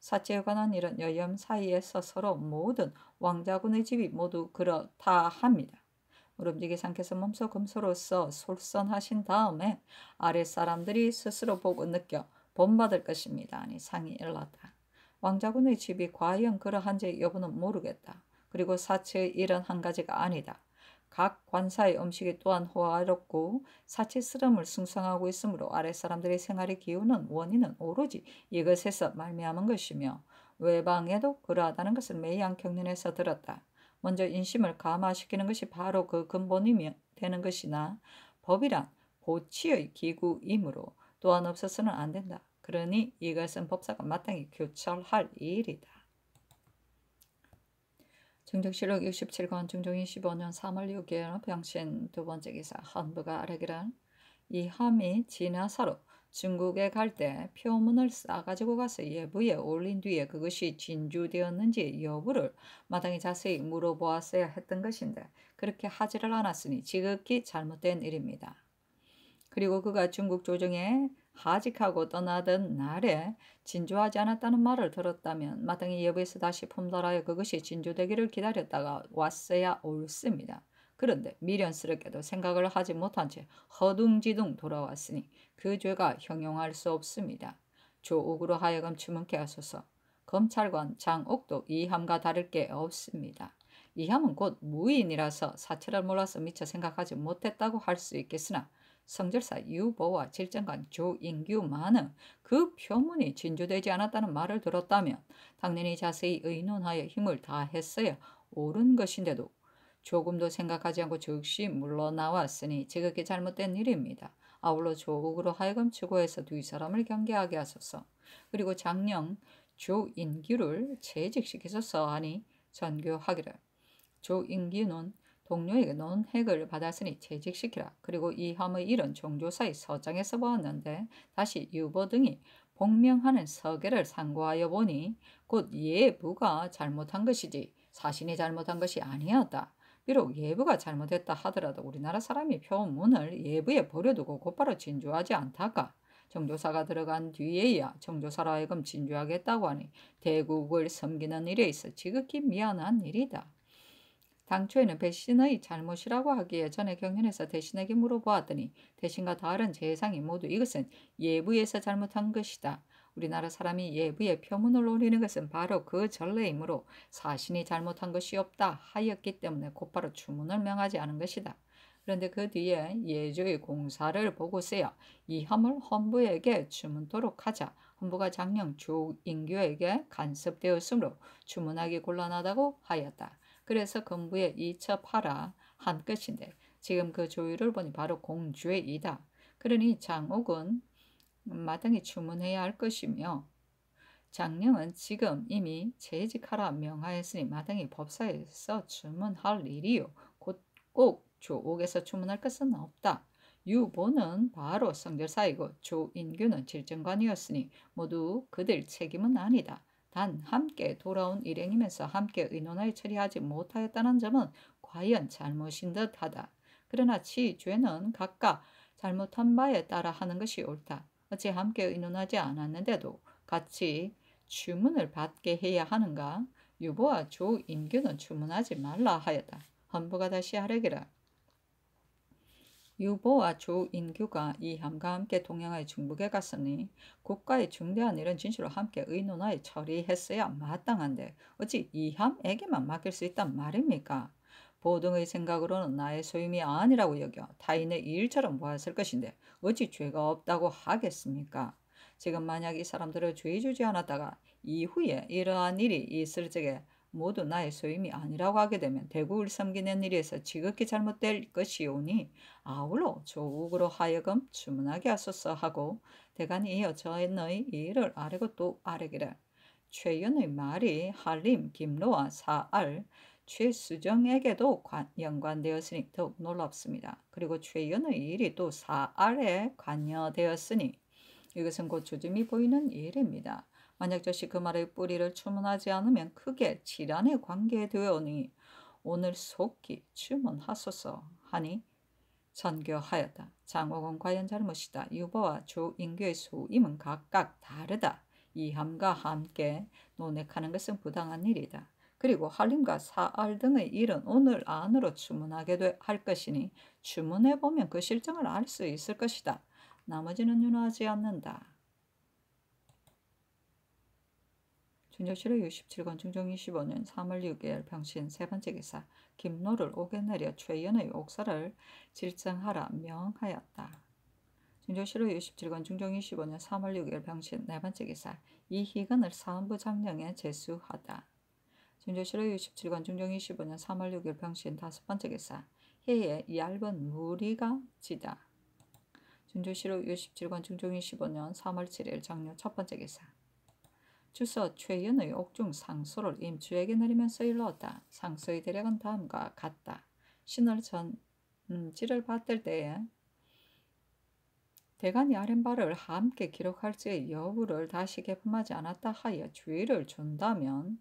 사체에 관한 이런 여염 사이에서 서로 모든 왕자군의 집이 모두 그렇다 합니다. 무릎지기 상께서 몸소 금수로서 솔선하신 다음에 아랫사람들이 스스로 보고 느껴 본받을 것입니다. 아니 상이 일렀다. 왕자군의 집이 과연 그러한지 여부는 모르겠다. 그리고 사치의 일은 한 가지가 아니다. 각 관사의 음식이 또한 호화롭고 사치스러움을 숭상하고 있으므로 아래 사람들의 생활의 기운은 원인은 오로지 이것에서 말미암은 것이며 외방에도 그러하다는 것을 매양 경륜에서 들었다. 먼저 인심을 감화시키는 것이 바로 그 근본이며 되는 것이나 법이란 보치의 기구이므로 또한 없어서는 안 된다. 그러니 이것은 법사가 마땅히 교철할 일이다. 중정실록 67권 중종이 5년 3월 6일 병신 두 번째 기사 한부가 아래기란 이 함이 진화사로 중국에 갈 때 표문을 싸가지고 가서 예부에 올린 뒤에 그것이 진주되었는지 여부를 마땅히 자세히 물어보았어야 했던 것인데 그렇게 하지를 않았으니 지극히 잘못된 일입니다. 그리고 그가 중국 조정에 하직하고 떠나던 날에 진주하지 않았다는 말을 들었다면 마땅히 여부에서 다시 품절하여 그것이 진주되기를 기다렸다가 왔어야 옳습니다. 그런데 미련스럽게도 생각을 하지 못한 채 허둥지둥 돌아왔으니 그 죄가 형용할 수 없습니다. 조옥으로 하여금 주문케 하소서 검찰관 장옥도 이함과 다를 게 없습니다. 이함은 곧 무인이라서 사체를 몰라서 미처 생각하지 못했다고 할 수 있겠으나 성절사 유보와 질정관 조인규만은 그 표문이 진주되지 않았다는 말을 들었다면 당연히 자세히 의논하여 힘을 다했어야 옳은 것인데도 조금도 생각하지 않고 즉시 물러나왔으니 지극히 잘못된 일입니다. 아울러 조국으로 하여금 추구해서 두 사람을 경계하게 하소서. 그리고 장령 조인규를 재직시켜서 하니 전교하기를. 조인규는 동료에게 논 핵을 받았으니 재직시키라. 그리고 이 함의 일은 종조사의 서장에 써보았는데 다시 유보 등이 복명하는 서계를 상고하여 보니 곧 예부가 잘못한 것이지 사신이 잘못한 것이 아니었다. 비록 예부가 잘못했다 하더라도 우리나라 사람이 표문을 예부에 버려두고 곧바로 진주하지 않다가 정조사가 들어간 뒤에야 정조사로 하여금 진주하겠다고 하니 대국을 섬기는 일에 있어 지극히 미안한 일이다. 당초에는 배신의 잘못이라고 하기에 전에 경연에서 대신에게 물어보았더니 대신과 다른 재상이 모두 이것은 예부에서 잘못한 것이다. 우리나라 사람이 예부에 표문을 올리는 것은 바로 그 전례이므로 사신이 잘못한 것이 없다 하였기 때문에 곧바로 주문을 명하지 않은 것이다. 그런데 그 뒤에 예조의 공사를 보고서야 이 혐을 헌부에게 주문토록 하자 헌부가 작년 주인교에게 간섭되었으므로 주문하기 곤란하다고 하였다. 그래서 건부에 2차 하라한것인데 지금 그 조율을 보니 바로 공주의 이다. 그러니 장옥은 마땅히 주문해야 할 것이며 장령은 지금 이미 재직하라 명하였으니 마땅히 법사에서 주문할 일이요. 곧 꼭 조옥에서 주문할 것은 없다. 유보는 바로 성결사이고 조인규는 질정관이었으니 모두 그들 책임은 아니다. 단 함께 돌아온 일행이면서 함께 의논하여 처리하지 못하였다는 점은 과연 잘못인 듯하다. 그러나 치 죄는 각각 잘못한 바에 따라 하는 것이 옳다. 어찌 함께 의논하지 않았는데도 같이 주문을 받게 해야 하는가? 유보와 조인규는 주문하지 말라 하였다. 헌부가 다시 하려기라 유보와 주 인규가 이 함과 함께 동양의 중국에 갔으니 국가의 중대한 이런 진실을 함께 의논하여 처리했어야 마땅한데 어찌 이함에게만 맡길 수 있단 말입니까? 보등의 생각으로는 나의 소임이 아니라고 여겨 타인의 일처럼 보았을 것인데 어찌 죄가 없다고 하겠습니까? 지금 만약 이 사람들을 주의 주지 않았다가 이후에 이러한 일이 있을 적에 모두 나의 소임이 아니라고 하게 되면 대국을 섬기는 일에서 지극히 잘못될 것이오니 아울러 조국으로 하여금 주문하게 하소서 하고 대간이 이어 전의 일을 아래고 또 아래기를 최연의 말이 한림, 김로와 사알, 최수정에게도 관, 연관되었으니 더욱 놀랍습니다. 그리고 최연의 일이 또 사알에 관여되었으니 이것은 곧 조짐이 보이는 일입니다. 만약 저시 그 말의 뿌리를 추문하지 않으면 크게 질환에 관계되오니 어 오늘 속히 추문하소서 하니 전교하였다. 장호건 과연 잘못이다. 유보와 조인교의 소임은 각각 다르다. 이함과 함께 논핵하는 것은 부당한 일이다. 그리고 할림과 사알 등의 일은 오늘 안으로 주문하게 할 것이니 주문해보면 그 실정을 알 수 있을 것이다. 나머지는 윤호하지 않는다. 충정시로 67권 중정 25년 3월 6일 병신세 번째 기사 김노를 오게 내려 최연의 옥사를 질정하라 명하였다. 충정시로 67권 충정 25년 3월 6일 평신 네 번째 기사 이희근을 사원부 잠령에 제수하다. 충정시로 67권 충정 25년 3월 6일 평신 다섯 번째 기사 해에 얇은 무리가 지다. 준조시로 67권 중종 25년 3월 7일 장려 첫 번째 기사 주서 최연의 옥중 상소를 임주에게 내리면서 일렀다. 상소의 대략은 다음과 같다. 신을 전지를 음, 받을 때에 대간이 아랫발을 함께 기록할지의 여부를 다시 개품하지 않았다 하여 주의를 준다면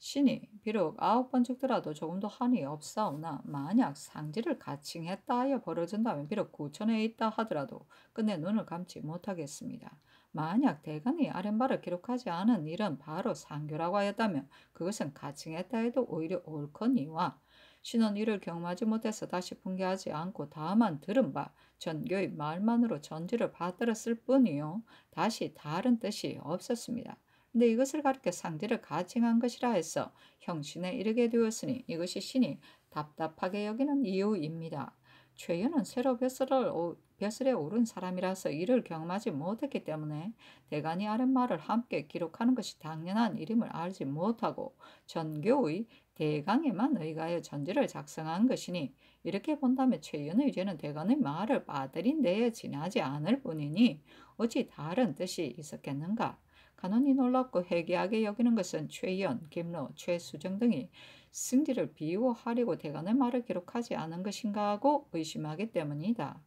신이 비록 아홉 번 죽더라도 조금도 한이 없사오나 만약 상지를 가칭했다 하여 벌어진다면 비록 구천에 있다 하더라도 끝내 눈을 감지 못하겠습니다. 만약 대간이 아랫바을 기록하지 않은 일은 바로 상교라고 하였다면 그것은 가칭했다 해도 오히려 옳거니와 신은 이를 경험하지 못해서 다시 분개하지 않고 다만 들은 바 전교의 말만으로 전지를 받들었을 뿐이요 다시 다른 뜻이 없었습니다. 근데 이것을 가르켜 상지를 가칭한 것이라 해서 형신에 이르게 되었으니 이것이 신이 답답하게 여기는 이유입니다. 최연은 새로 벼슬을 벼슬에 오른 사람이라서 이를 경험하지 못했기 때문에 대간이 아는말을 함께 기록하는 것이 당연한 일임을 알지 못하고 전교의 대강에만 의가해 전지를 작성한 것이니 이렇게 본다면 최연의 죄는 대간의 말을 빠뜨린 데에 지나지 않을 뿐이니 어찌 다른 뜻이 있었겠는가. 간언이 놀랍고 해괴하게 여기는 것은 최연, 김로, 최수정 등이 승리를 비유하려고 대가는 말을 기록하지 않은 것인가 하고 의심하기 때문이다.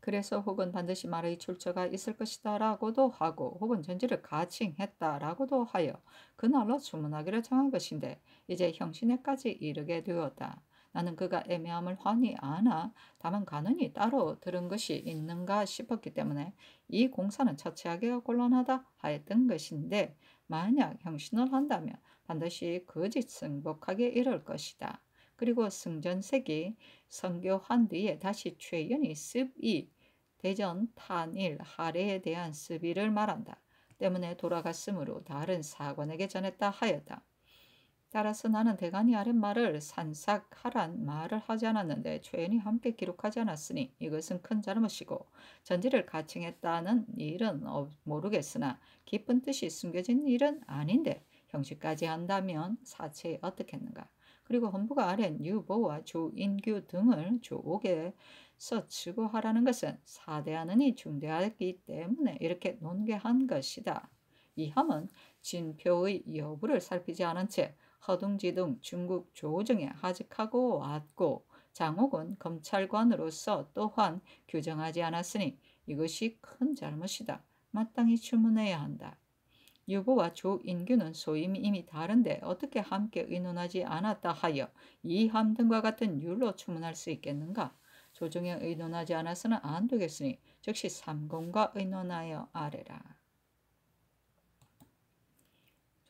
그래서 혹은 반드시 말의 출처가 있을 것이다 라고도 하고 혹은 전지를 가칭했다 라고도 하여 그날로 주문하기를 정한 것인데 이제 형신에까지 이르게 되었다. 나는 그가 애매함을 환히 아나 다만 가느니 따로 들은 것이 있는가 싶었기 때문에 이 공사는 처치하기가 곤란하다 하였던 것인데 만약 형신을 한다면 반드시 거짓 승복하게 이룰 것이다. 그리고 승전색이 성교한 뒤에 다시 최연이 습이 대전 탄일 하례에 대한 습의를 말한다. 때문에 돌아갔으므로 다른 사관에게 전했다 하였다. 따라서 나는 대관이 아랫말을 산삭하란 말을 하지 않았는데 최연이 함께 기록하지 않았으니 이것은 큰 잘못이고 전지를 가칭했다는 일은 모르겠으나 깊은 뜻이 숨겨진 일은 아닌데 형식까지 한다면 사체 어떻겠는가? 그리고 헌부가 아랜 유보와 조인규 등을 조옥에 서치고 하라는 것은 사대하느니 중대하기 때문에 이렇게 논개한 것이다. 이 함은 진표의 여부를 살피지 않은 채 허둥지둥 중국 조정에 하직하고 왔고 장옥은 검찰관으로서 또한 규정하지 않았으니 이것이 큰 잘못이다. 마땅히 주문해야 한다. 유부와 주 인규는 소임이 이미 다른데 어떻게 함께 의논하지 않았다 하여 이함 등과 같은 율로 추문할 수 있겠는가? 조정에 의논하지 않아서는 안 되겠으니 즉시 삼공과 의논하여 아래라.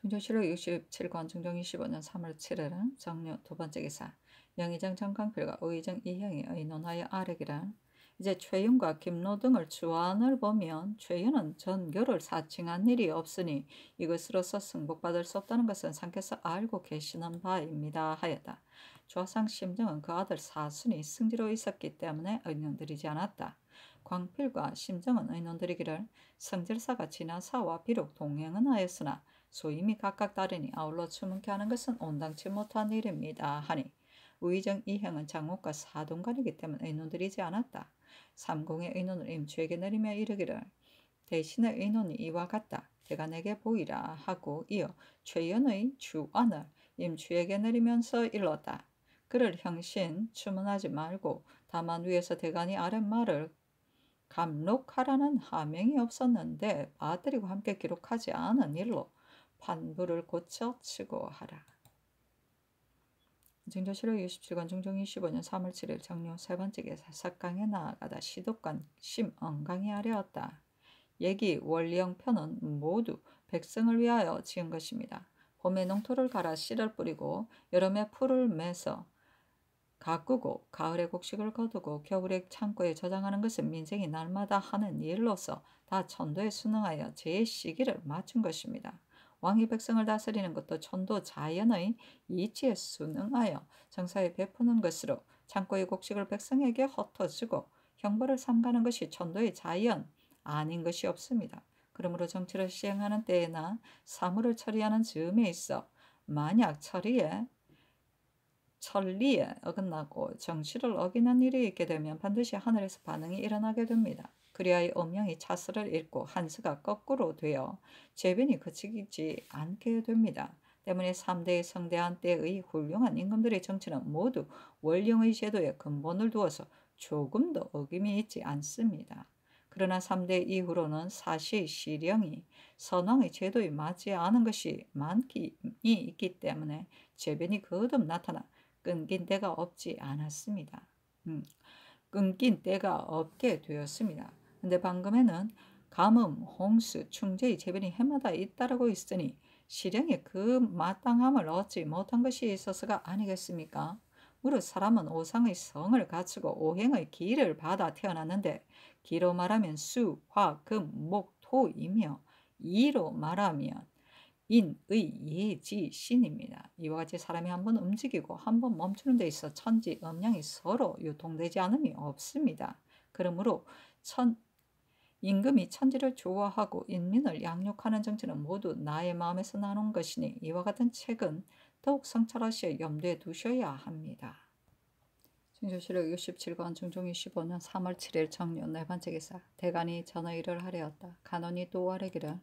중조실록 67권 중종 25년 3월 7일은 정료 두 번째 기사 영의정 정강필과 의정 이형이 의논하여 아래기란 이제 최윤과 김노 등을 주안을 보면 최윤은 전교를 사칭한 일이 없으니 이것으로서 승복받을 수 없다는 것은 상께서 알고 계시는 바입니다 하였다. 조상 심정은 그 아들 사순이 승지로 있었기 때문에 의논드리지 않았다. 광필과 심정은 의논드리기를 성질사가 지하사와 비록 동행은 하였으나 소임이 각각 다르니 아울러 추문케 하는 것은 온당치 못한 일입니다 하니 우의정 이행은 장옥과 사동간이기 때문에 의논드리지 않았다. 삼공의 의논을 임추에게 내리며 이르기를 대신의 의논이 이와 같다. 내가 내게 보이라 하고 이어 최연의 주안을 임추에게 내리면서 일렀다. 그를 형신 추문하지 말고 다만 위에서 대간이 아랫말을 감록하라는 하명이 없었는데 아들이고 함께 기록하지 않은 일로 판부를 고쳐 치고 하라. 증조 자 실록 27권 중종 25년 3월 7일 정료세 번째 개사삭강에 나아가다 시독관 심엉강이 아뢰었다. 얘기 원리형 편은 모두 백성을 위하여 지은 것입니다. 봄에 농토를 갈아 씨를 뿌리고 여름에 풀을 매서 가꾸고 가을에 곡식을 거두고 겨울에 창고에 저장하는 것은 민생이 날마다 하는 일로서 다 천도에 순응하여 제 시기를 맞춘 것입니다. 왕이 백성을 다스리는 것도 천도 자연의 이치에 순응하여 정사에 베푸는 것으로 창고의 곡식을 백성에게 흩어지고 형벌을 삼가는 것이 천도의 자연 아닌 것이 없습니다. 그러므로 정치를 시행하는 때에나 사물을 처리하는 즈음에 있어 만약 처리에 천리에 어긋나고 정치를 어기는 일이 있게 되면 반드시 하늘에서 반응이 일어나게 됩니다. 그리하여 엄영이 차스를 잃고 한스가 거꾸로 되어 재변이 거치지 않게 됩니다. 때문에 3대의 성대한 때의 훌륭한 임금들의 정치는 모두 원령의 제도에 근본을 두어서 조금도 어김이 있지 않습니다. 그러나 3대 이후로는 사시 시령이 선왕의 제도에 맞지 않은 것이 많기 있기 때문에 재변이 거듭 나타나 끊긴 데가 없지 않았습니다. 음, 끊긴 데가 없게 되었습니다. 근데 방금에는 가뭄, 홍수, 충제의 재변이 해마다 잇따르고 있으니 실행에 그 마땅함을 얻지 못한 것이 있어서가 아니겠습니까? 무릇 사람은 오상의 성을 갖추고 오행의 기를 받아 태어났는데 기로 말하면 수, 화, 금, 목, 토이며 이로 말하면 인의 예지 신입니다. 이와 같이 사람이 한 번 움직이고 한 번 멈추는 데 있어 천지 음양이 서로 유통되지 않음이 없습니다. 그러므로 천 임금이 천지를 조화하고 인민을 양육하는 정치는 모두 나의 마음에서 나눈 것이니 이와 같은 책은 더욱 성찰하시어 염두에 두셔야 합니다. 중조실록 67권 중종이 15년 3월 7일 정년 네 번째 기사 대간이 전의를 하려었다. 간원이 또 아래기를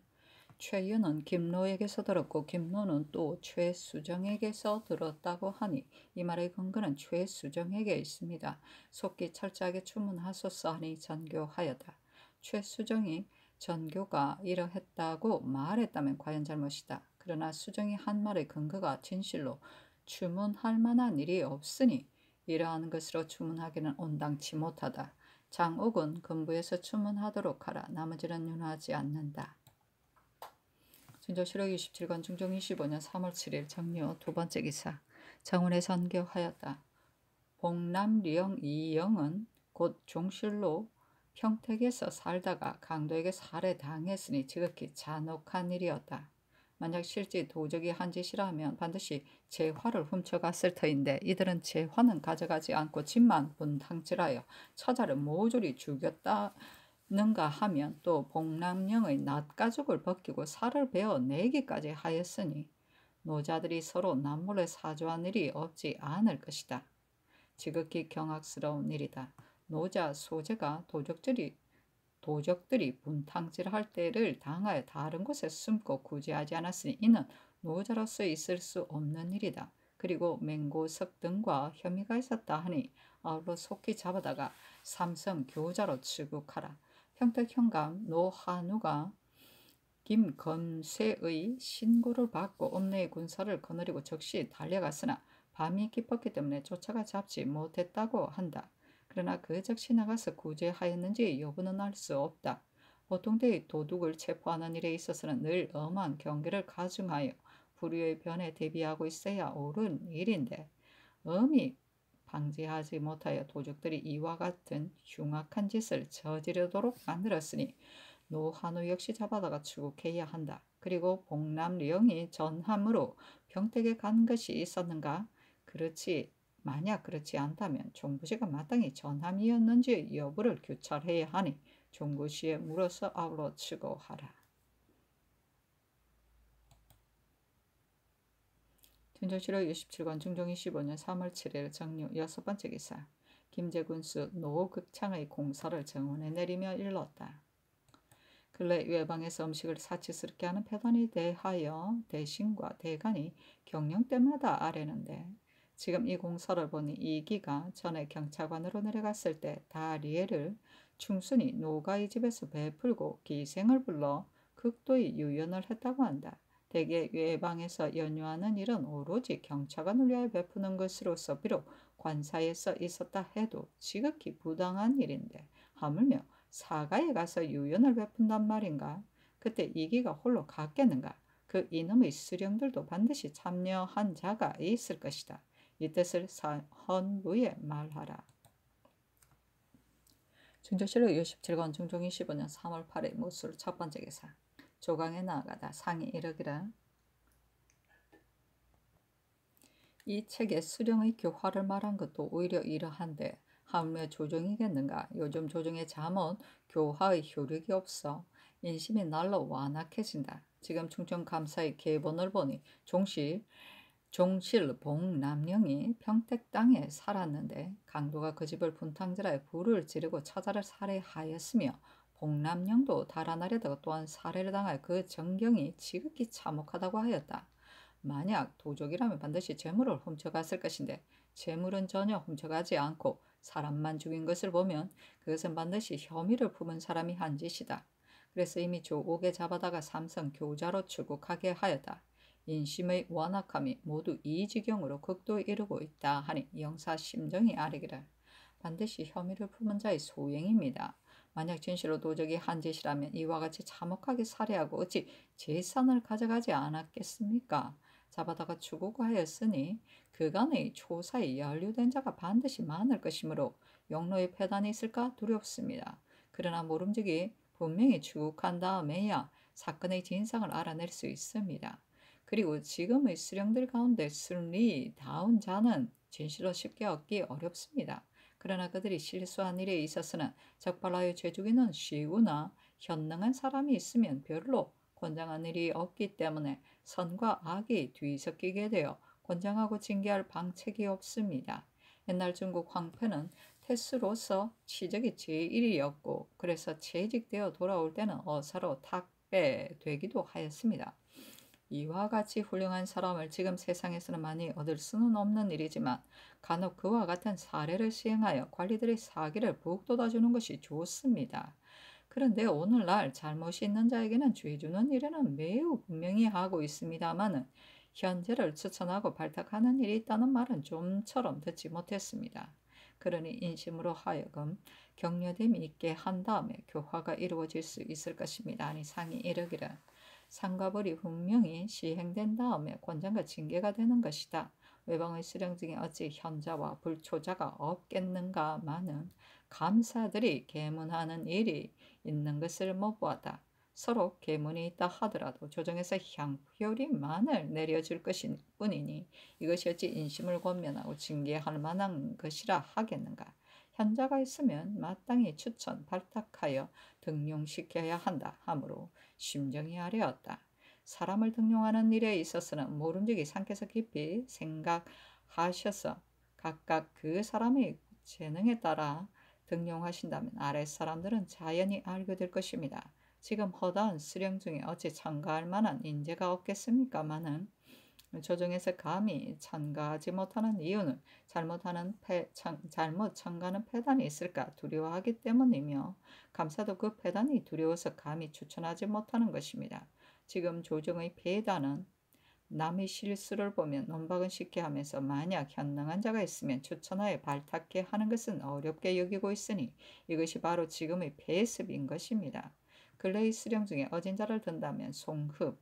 최윤은 김노에게서 들었고 김노는 또 최수정에게서 들었다고 하니 이 말의 근거는 최수정에게 있습니다. 속기 철저하게 주문하소서 하니 전교하였다. 최수정이 전교가 이러했다고 말했다면 과연 잘못이다. 그러나 수정이 한 말의 근거가 진실로 주문할 만한 일이 없으니 이러한 것으로 주문하기는 온당치 못하다. 장옥은 근부에서 주문하도록 하라. 나머지는 윤하지 않는다. 진조실록 27권 중종 25년 3월 7일 정료 두 번째 기사 정원에 선교하였다. 봉남 리영 이영은 곧 종실로 평택에서 살다가 강도에게 살해당했으니 지극히 잔혹한 일이었다. 만약 실제 도적이 한 짓이라면 반드시 재화를 훔쳐갔을 터인데 이들은 재화는 가져가지 않고 집만 분탕질하여 처자를 모조리 죽였다. 는가 하면 또 봉남령의 낯가죽을 벗기고 살을 베어 내기까지 하였으니 노자들이 서로 남몰래 사주한 일이 없지 않을 것이다. 지극히 경악스러운 일이다. 노자 소재가 도적들이 도적들이 분탕질할 때를 당하여 다른 곳에 숨고 구제하지 않았으니 이는 노자로서 있을 수 없는 일이다. 그리고 맹고석 등과 혐의가 있었다 하니 아울러 속히 잡아다가 삼성 교자로 취급하라. 평택현감 노한우가 김건쇠의 신고를 받고 읍내의 군사를 거느리고 즉시 달려갔으나 밤이 깊었기 때문에 쫓아가 잡지 못했다고 한다. 그러나 그해적 신하가 서 구제하였는지 여부는 알 수 없다. 보통 때의 도둑을 체포하는 일에 있어서는 늘 엄한 경계를 가중하여 불의의 변에 대비하고 있어야 옳은 일인데 엄히 방지하지 못하여 도적들이 이와 같은 흉악한 짓을 저지르도록 만들었으니 노한우 역시 잡아다가 추국해야 한다. 그리고 봉남령이 전함으로 병택에 간 것이 있었는가? 그렇지 만약 그렇지 않다면 종부씨가 마땅히 전함이었는지 여부를 교찰해야 하니 종부씨에 물어서 아울러 치고하라. 춘조실록 67권 중종이 15년 3월 7일 정류 여섯 번째 기사 김제군수 노극창의 공사를 정원에 내리며 일렀다. 근래 외방에서 음식을 사치스럽게 하는 패단이 대하여 대신과 대간이 경영 때마다 아뢰는데 지금 이 공서를 보니 이기가 전에 경찰관으로 내려갔을 때 다리에를 충순히 노가의 집에서 베풀고 기생을 불러 극도의 유연을 했다고 한다. 대개 외방에서 연유하는 일은 오로지 경찰관을 위하여 베푸는 것으로서 비록 관사에서 있었다 해도 지극히 부당한 일인데 하물며 사가에 가서 유연을 베푼단 말인가? 그때 이기가 홀로 갔겠는가? 그 이놈의 수령들도 반드시 참여한 자가 있을 것이다. 이 뜻을 헌부에 말하라. 중조실록 27권 중종이 5년 3월 8일 모술 첫 번째 계사 조강에 나아가다 상이 1억이라 이 책에 수령의 교화를 말한 것도 오히려 이러한데 하물며 조정이겠는가 요즘 조정의 잠언 교화의 효력이 없어 인심이 날로 완악해진다. 지금 충청감사의 계본을 보니 종시 종실 봉남령이 평택 땅에 살았는데 강도가 그 집을 분탕질하여 불을 지르고 처자를 살해하였으며 봉남령도 달아나려다가 또한 살해를 당하여 그 정경이 지극히 참혹하다고 하였다. 만약 도적이라면 반드시 재물을 훔쳐갔을 것인데 재물은 전혀 훔쳐가지 않고 사람만 죽인 것을 보면 그것은 반드시 혐의를 품은 사람이 한 짓이다. 그래서 이미 조옥에 잡아다가 삼성 교자로 출국하게 하였다. 인심의 완악함이 모두 이 지경으로 극도에 이르고 있다 하니 영사 심정이 아리기를 반드시 혐의를 품은 자의 소행입니다. 만약 진실로 도적이 한 짓이라면 이와 같이 참혹하게 살해하고 어찌 재산을 가져가지 않았겠습니까? 잡아다가 죽구하였으니 그간의 조사에 연루된 자가 반드시 많을 것이므로 영로의 폐단이 있을까 두렵습니다. 그러나 모름지기 분명히 추국한 다음에야 사건의 진상을 알아낼 수 있습니다. 그리고 지금의 수령들 가운데 순리, 다운 자는 진실로 쉽게 얻기 어렵습니다. 그러나 그들이 실수한 일에 있어서는 적발하여 죄주기는 쉬우나 현능한 사람이 있으면 별로 권장한 일이 없기 때문에 선과 악이 뒤섞이게 되어 권장하고 징계할 방책이 없습니다. 옛날 중국 황폐는 태수로서 치적이 제일이었고 그래서 채직되어 돌아올 때는 어사로 탁배되기도 하였습니다. 이와 같이 훌륭한 사람을 지금 세상에서는 많이 얻을 수는 없는 일이지만 간혹 그와 같은 사례를 시행하여 관리들의 사기를 북돋아주는 것이 좋습니다. 그런데 오늘날 잘못이 있는 자에게는 죄주는 일에는 매우 분명히 하고 있습니다만은 현재를 추천하고 발탁하는 일이 있다는 말은 좀처럼 듣지 못했습니다. 그러니 인심으로 하여금 격려됨이 있게 한 다음에 교화가 이루어질 수 있을 것입니다. 아니 상이 이르기를. 상과벌이 분명히 시행된 다음에 권장과 징계가 되는 것이다. 외방의 수령 중에 어찌 현자와 불초자가 없겠는가마는 감사들이 계문하는 일이 있는 것을 못 보았다. 서로 계문이 있다 하더라도 조정에서 향표리만을 내려줄 것인 뿐이니 이것이 어찌 인심을 권면하고 징계할 만한 것이라 하겠는가. 환자가 있으면 마땅히 추천, 발탁하여 등용시켜야 한다 하므로 심정이 아래였다. 사람을 등용하는 일에 있어서는 모름지기 상께서 깊이 생각하셔서 각각 그 사람의 재능에 따라 등용하신다면 아랫사람들은 자연히 알게 될 것입니다. 지금 허다한 수령 중에 어찌 참가할 만한 인재가 없겠습니까마는 조정에서 감히 참가하지 못하는 이유는 잘못하는 패, 참, 잘못 참가하는 패단이 있을까 두려워하기 때문이며 감사도 그 패단이 두려워서 감히 추천하지 못하는 것입니다. 지금 조정의 배단은 남의 실수를 보면 논박은 쉽게 하면서 만약 현능한 자가 있으면 추천하에 발탁해 하는 것은 어렵게 여기고 있으니 이것이 바로 지금의 배습인 것입니다. 글레이 수령 중에 어진 자를 든다면 송흡,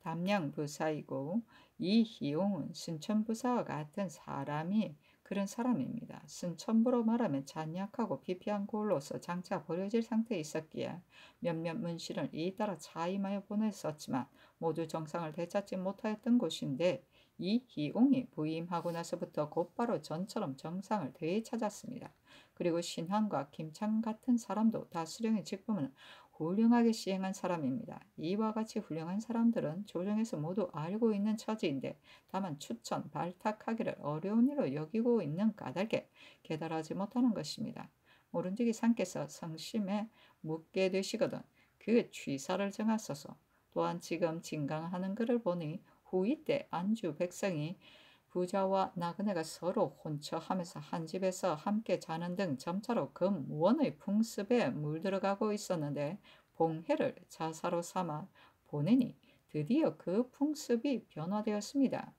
담양부사이고 이희용은 순천부사와 같은 사람이 그런 사람입니다. 순천부로 말하면 잔약하고 피피한 골로서 장차 버려질 상태에 있었기에 몇몇 문신을 이따라 차임하여 보냈었지만 모두 정상을 되찾지 못하였던 곳인데 이희웅이 부임하고 나서부터 곧바로 전처럼 정상을 되찾았습니다. 그리고 신한과 김창 같은 사람도 다수령의 직분을 훌륭하게 시행한 사람입니다. 이와 같이 훌륭한 사람들은 조정에서 모두 알고 있는 처지인데 다만 추천, 발탁하기를 어려운 일로 여기고 있는 까닭에 깨달아지 못하는 것입니다. 오른쪽기 상께서 성심에 묻게 되시거든 그의 취사를 정하소서 또한 지금 진강하는 것을 보니 후이 때 안주 백성이 부자와 나그네가 서로 혼처하면서 한 집에서 함께 자는 등 점차로 금원의 풍습에 물들어가고 있었는데 봉해를 자사로 삼아 보내니 드디어 그 풍습이 변화되었습니다.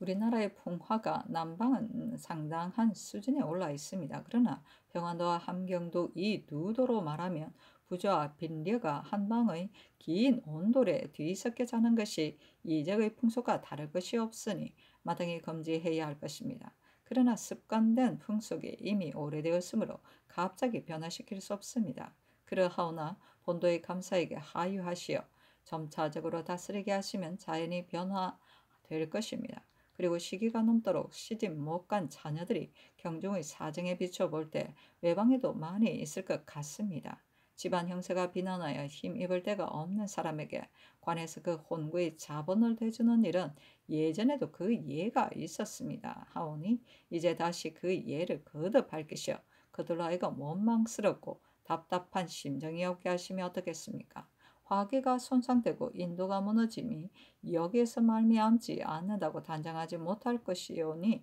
우리나라의 풍화가 남방은 상당한 수준에 올라 있습니다. 그러나 평안도와 함경도 이 두 도로 말하면 부좌 앞인 려가 한방의 긴 온돌에 뒤섞여 자는 것이 이적의 풍속과 다를 것이 없으니 마땅히 금지해야 할 것입니다. 그러나 습관된 풍속이 이미 오래되었으므로 갑자기 변화시킬 수 없습니다. 그러하오나 본도의 감사에게 하유하시어 점차적으로 다스리게 하시면 자연히 변화될 것입니다. 그리고 시기가 넘도록 시집 못 간 자녀들이 경종의 사정에 비춰볼 때 외방에도 많이 있을 것 같습니다. 집안 형세가 비난하여 힘입을 데가 없는 사람에게 관해서 그 혼구의 자본을 대주는 일은 예전에도 그 예가 있었습니다. 하오니 이제 다시 그 예를 거듭 밝히시어 그들로 하여금 원망스럽고 답답한 심정이 없게 하시면 어떻겠습니까? 화기가 손상되고 인도가 무너짐이 여기에서 말미암지 않는다고 단정하지 못할 것이오니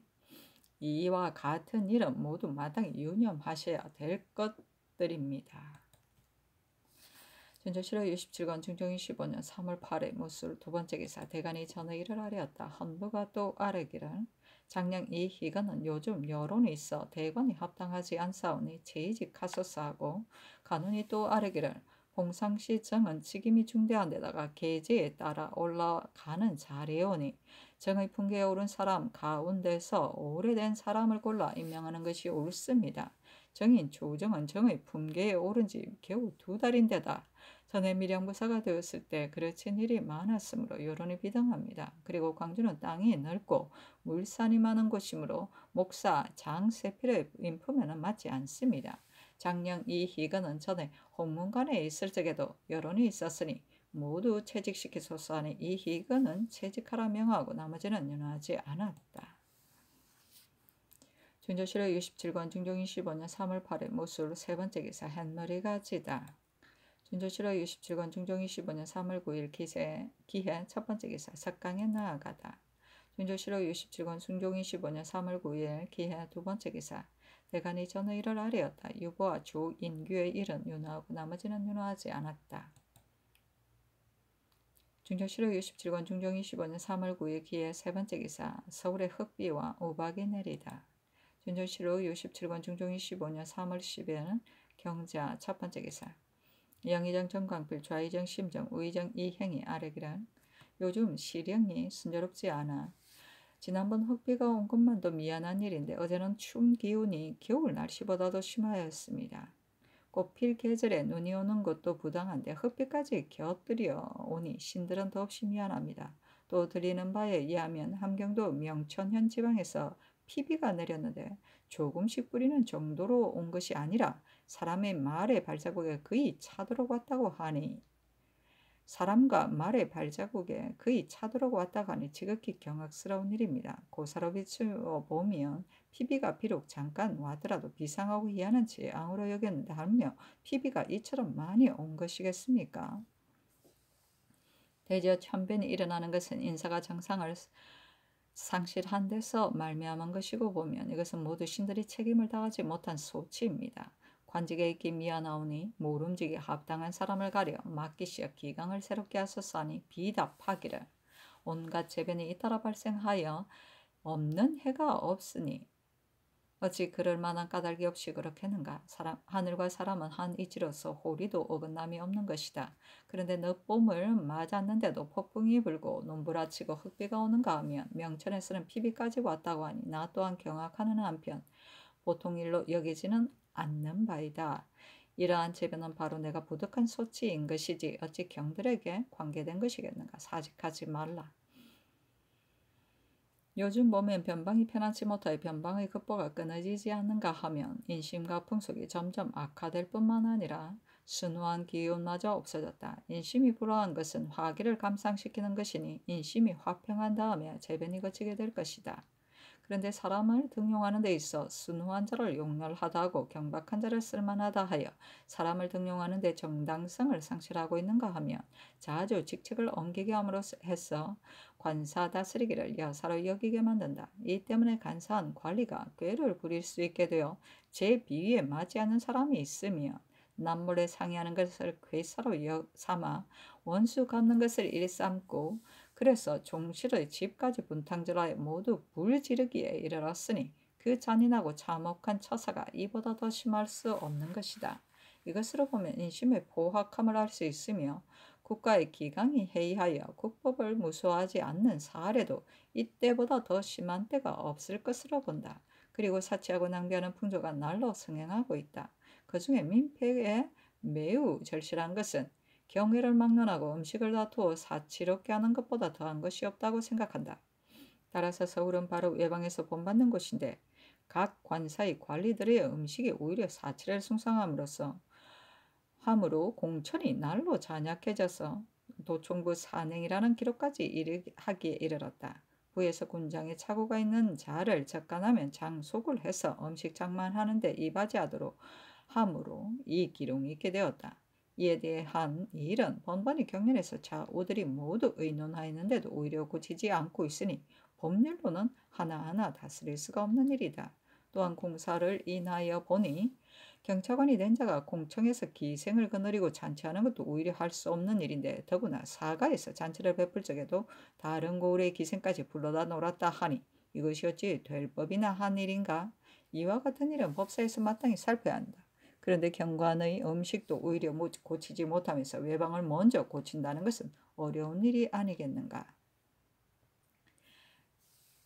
이와 같은 일은 모두 마땅히 유념하셔야 될 것들입니다. 전자실화 27권 중종이 15년 3월 8일 모술두 번째 기사 대간이 전의일을 하려었다. 헌부가 또 아래기를 작년 이희건은 요즘 여론이 있어 대관이 합당하지 않사오니 재직하소서 하고 간운이 또 아래기를 봉상시 정은 지임이 중대한 데다가 계제에 따라 올라가는 자리오니 정의 풍계에 오른 사람 가운데서 오래된 사람을 골라 임명하는 것이 옳습니다. 정인 조정은 정의 품계에 오른 지 겨우 두 달인데다 전에 밀양부사가 되었을 때 그르친 일이 많았으므로 여론이 비등합니다. 그리고 광주는 땅이 넓고 물산이 많은 곳이므로 목사 장세필의 인품에는 맞지 않습니다. 작년 이희건은 전에 홍문관에 있을 적에도 여론이 있었으니 모두 채직시키소서 하니 이희건은 채직하라 명하고 나머지는 연하지 않았다. 중조실의 67권 중종인 15년 3월 8일 모술 세 번째 기사 한머리가 지다. 중조실의 67권 중종인 15년 3월 9일 기세, 기해 첫 번째 기사 석강에 나아가다. 중조실의 67권 중종인 15년 3월 9일 기해 두 번째 기사 대간이 전의 일을 아래였다. 유보와 주 인규의 일은 윤화하고 나머지는 윤화하지 않았다. 중조실의 67권 중정 25년 3월 9일 기해 세 번째 기사 서울의 흑비와우박이 내리다. 전조실록 67권 중종 25년 3월 10일에는 경자 첫 번째 기사 양의장 정광필 좌의장 심정 우의장 이행이 아래기란 요즘 시령이 순조롭지 않아. 지난번 흑비가 온 것만도 미안한 일인데 어제는 춤 기운이 겨울 날씨보다도 심하였습니다. 꽃필 계절에 눈이 오는 것도 부당한데 흑비까지 곁들여 오니 신들은 더없이 미안합니다. 또드리는 바에 의하면 함경도 명천현 지방에서 t 비가 내렸는데 조금씩 뿌리는 정도로 온 것이 아니라 사람의 말의 발자국에 거의 차도록 왔다고 하니 사람과 말의 발자국에 거의 차도록 왔다고 하니 지극히 경악스러운 일입니다. 고사로 비추어 보면 피비가 비록 잠깐 와더라도 비상하고 희한한 재앙으로 여겼는데 하며 피비가 이처럼 많이 온 것이겠습니까? 대저 천변이 일어나는 것은 인사가 정상을 상실한 데서 말미암은 것이고 보면 이것은 모두 신들이 책임을 다하지 못한 소치입니다. 관직에 있기 미안하오니 모름지기 합당한 사람을 가려 맡기시어 기강을 새롭게 하소서니 비답하기를 온갖 재변이 잇따라 발생하여 없는 해가 없으니 어찌 그럴 만한 까닭이 없이 그렇게 하는가? 사람, 하늘과 사람은 한 이치로서 호리도 어긋남이 없는 것이다. 그런데 너봄을 맞았는데도 폭풍이 불고 눈부라치고 흙비가 오는가 하면 명천에서는 피비까지 왔다고 하니 나 또한 경악하는 한편 보통 일로 여기지는 않는 바이다. 이러한 재변은 바로 내가 부득한 소치인 것이지 어찌 경들에게 관계된 것이겠는가 사직하지 말라. 요즘 몸엔 변방이 편하지 못하여 변방의 극보가 끊어지지 않는가 하면 인심과 풍속이 점점 악화될 뿐만 아니라 순후한 기운마저 없어졌다. 인심이 불어한 것은 화기를 감상시키는 것이니 인심이 화평한 다음에 재변이 거치게 될 것이다. 그런데 사람을 등용하는 데 있어 순후한 자를 용렬하다고 경박한 자를 쓸만하다 하여 사람을 등용하는 데 정당성을 상실하고 있는가 하며 자주 직책을 옮기게 함으로 써 해서 관사 다스리기를 여사로 여기게 만든다. 이 때문에 간사한 관리가 꾀를 부릴 수 있게 되어 제 비위에 맞지 않는 사람이 있으며 남몰래 상의하는 것을 괴사로 삼아 원수 갚는 것을 일삼고 그래서 종실의 집까지 분탕질하여 모두 불지르기에 이르렀으니 그 잔인하고 참혹한 처사가 이보다 더 심할 수 없는 것이다. 이것으로 보면 인심의 포악함을알 수 있으며 국가의 기강이 해이하여 국법을 무수하지 않는 사례도 이때보다 더 심한 때가 없을 것으로 본다. 그리고 사치하고 낭비하는 풍조가 날로 성행하고 있다. 그 중에 민폐에 매우 절실한 것은 경위를 막론하고 음식을 다투어 사치롭게 하는 것보다 더한 것이 없다고 생각한다. 따라서 서울은 바로 외방에서 본받는 곳인데 각 관사의 관리들의 음식이 오히려 사치를 숭상함으로써 함으로 공천이 날로 잔약해져서 도청부 산행이라는 기록까지 하기에 이르렀다. 부에서 군장에 착오가 있는 자를 적간하면 장속을 해서 음식 장만하는데 이바지하도록 함으로 이 기록이 있게 되었다. 이에 대한 일은 번번이 경련해서 좌우들이 모두 의논하였는데도 오히려 고치지 않고 있으니 법률로는 하나하나 다스릴 수가 없는 일이다. 또한 공사를 인하여 보니 경찰관이 된 자가 공청에서 기생을 거느리고 잔치하는 것도 오히려 할 수 없는 일인데 더구나 사가에서 잔치를 베풀 적에도 다른 고을의 기생까지 불러다 놀았다 하니 이것이 어찌 될 법이나 한 일인가? 이와 같은 일은 법사에서 마땅히 살펴야 한다. 그런데 경관의 음식도 오히려 고치지 못하면서 외방을 먼저 고친다는 것은 어려운 일이 아니겠는가.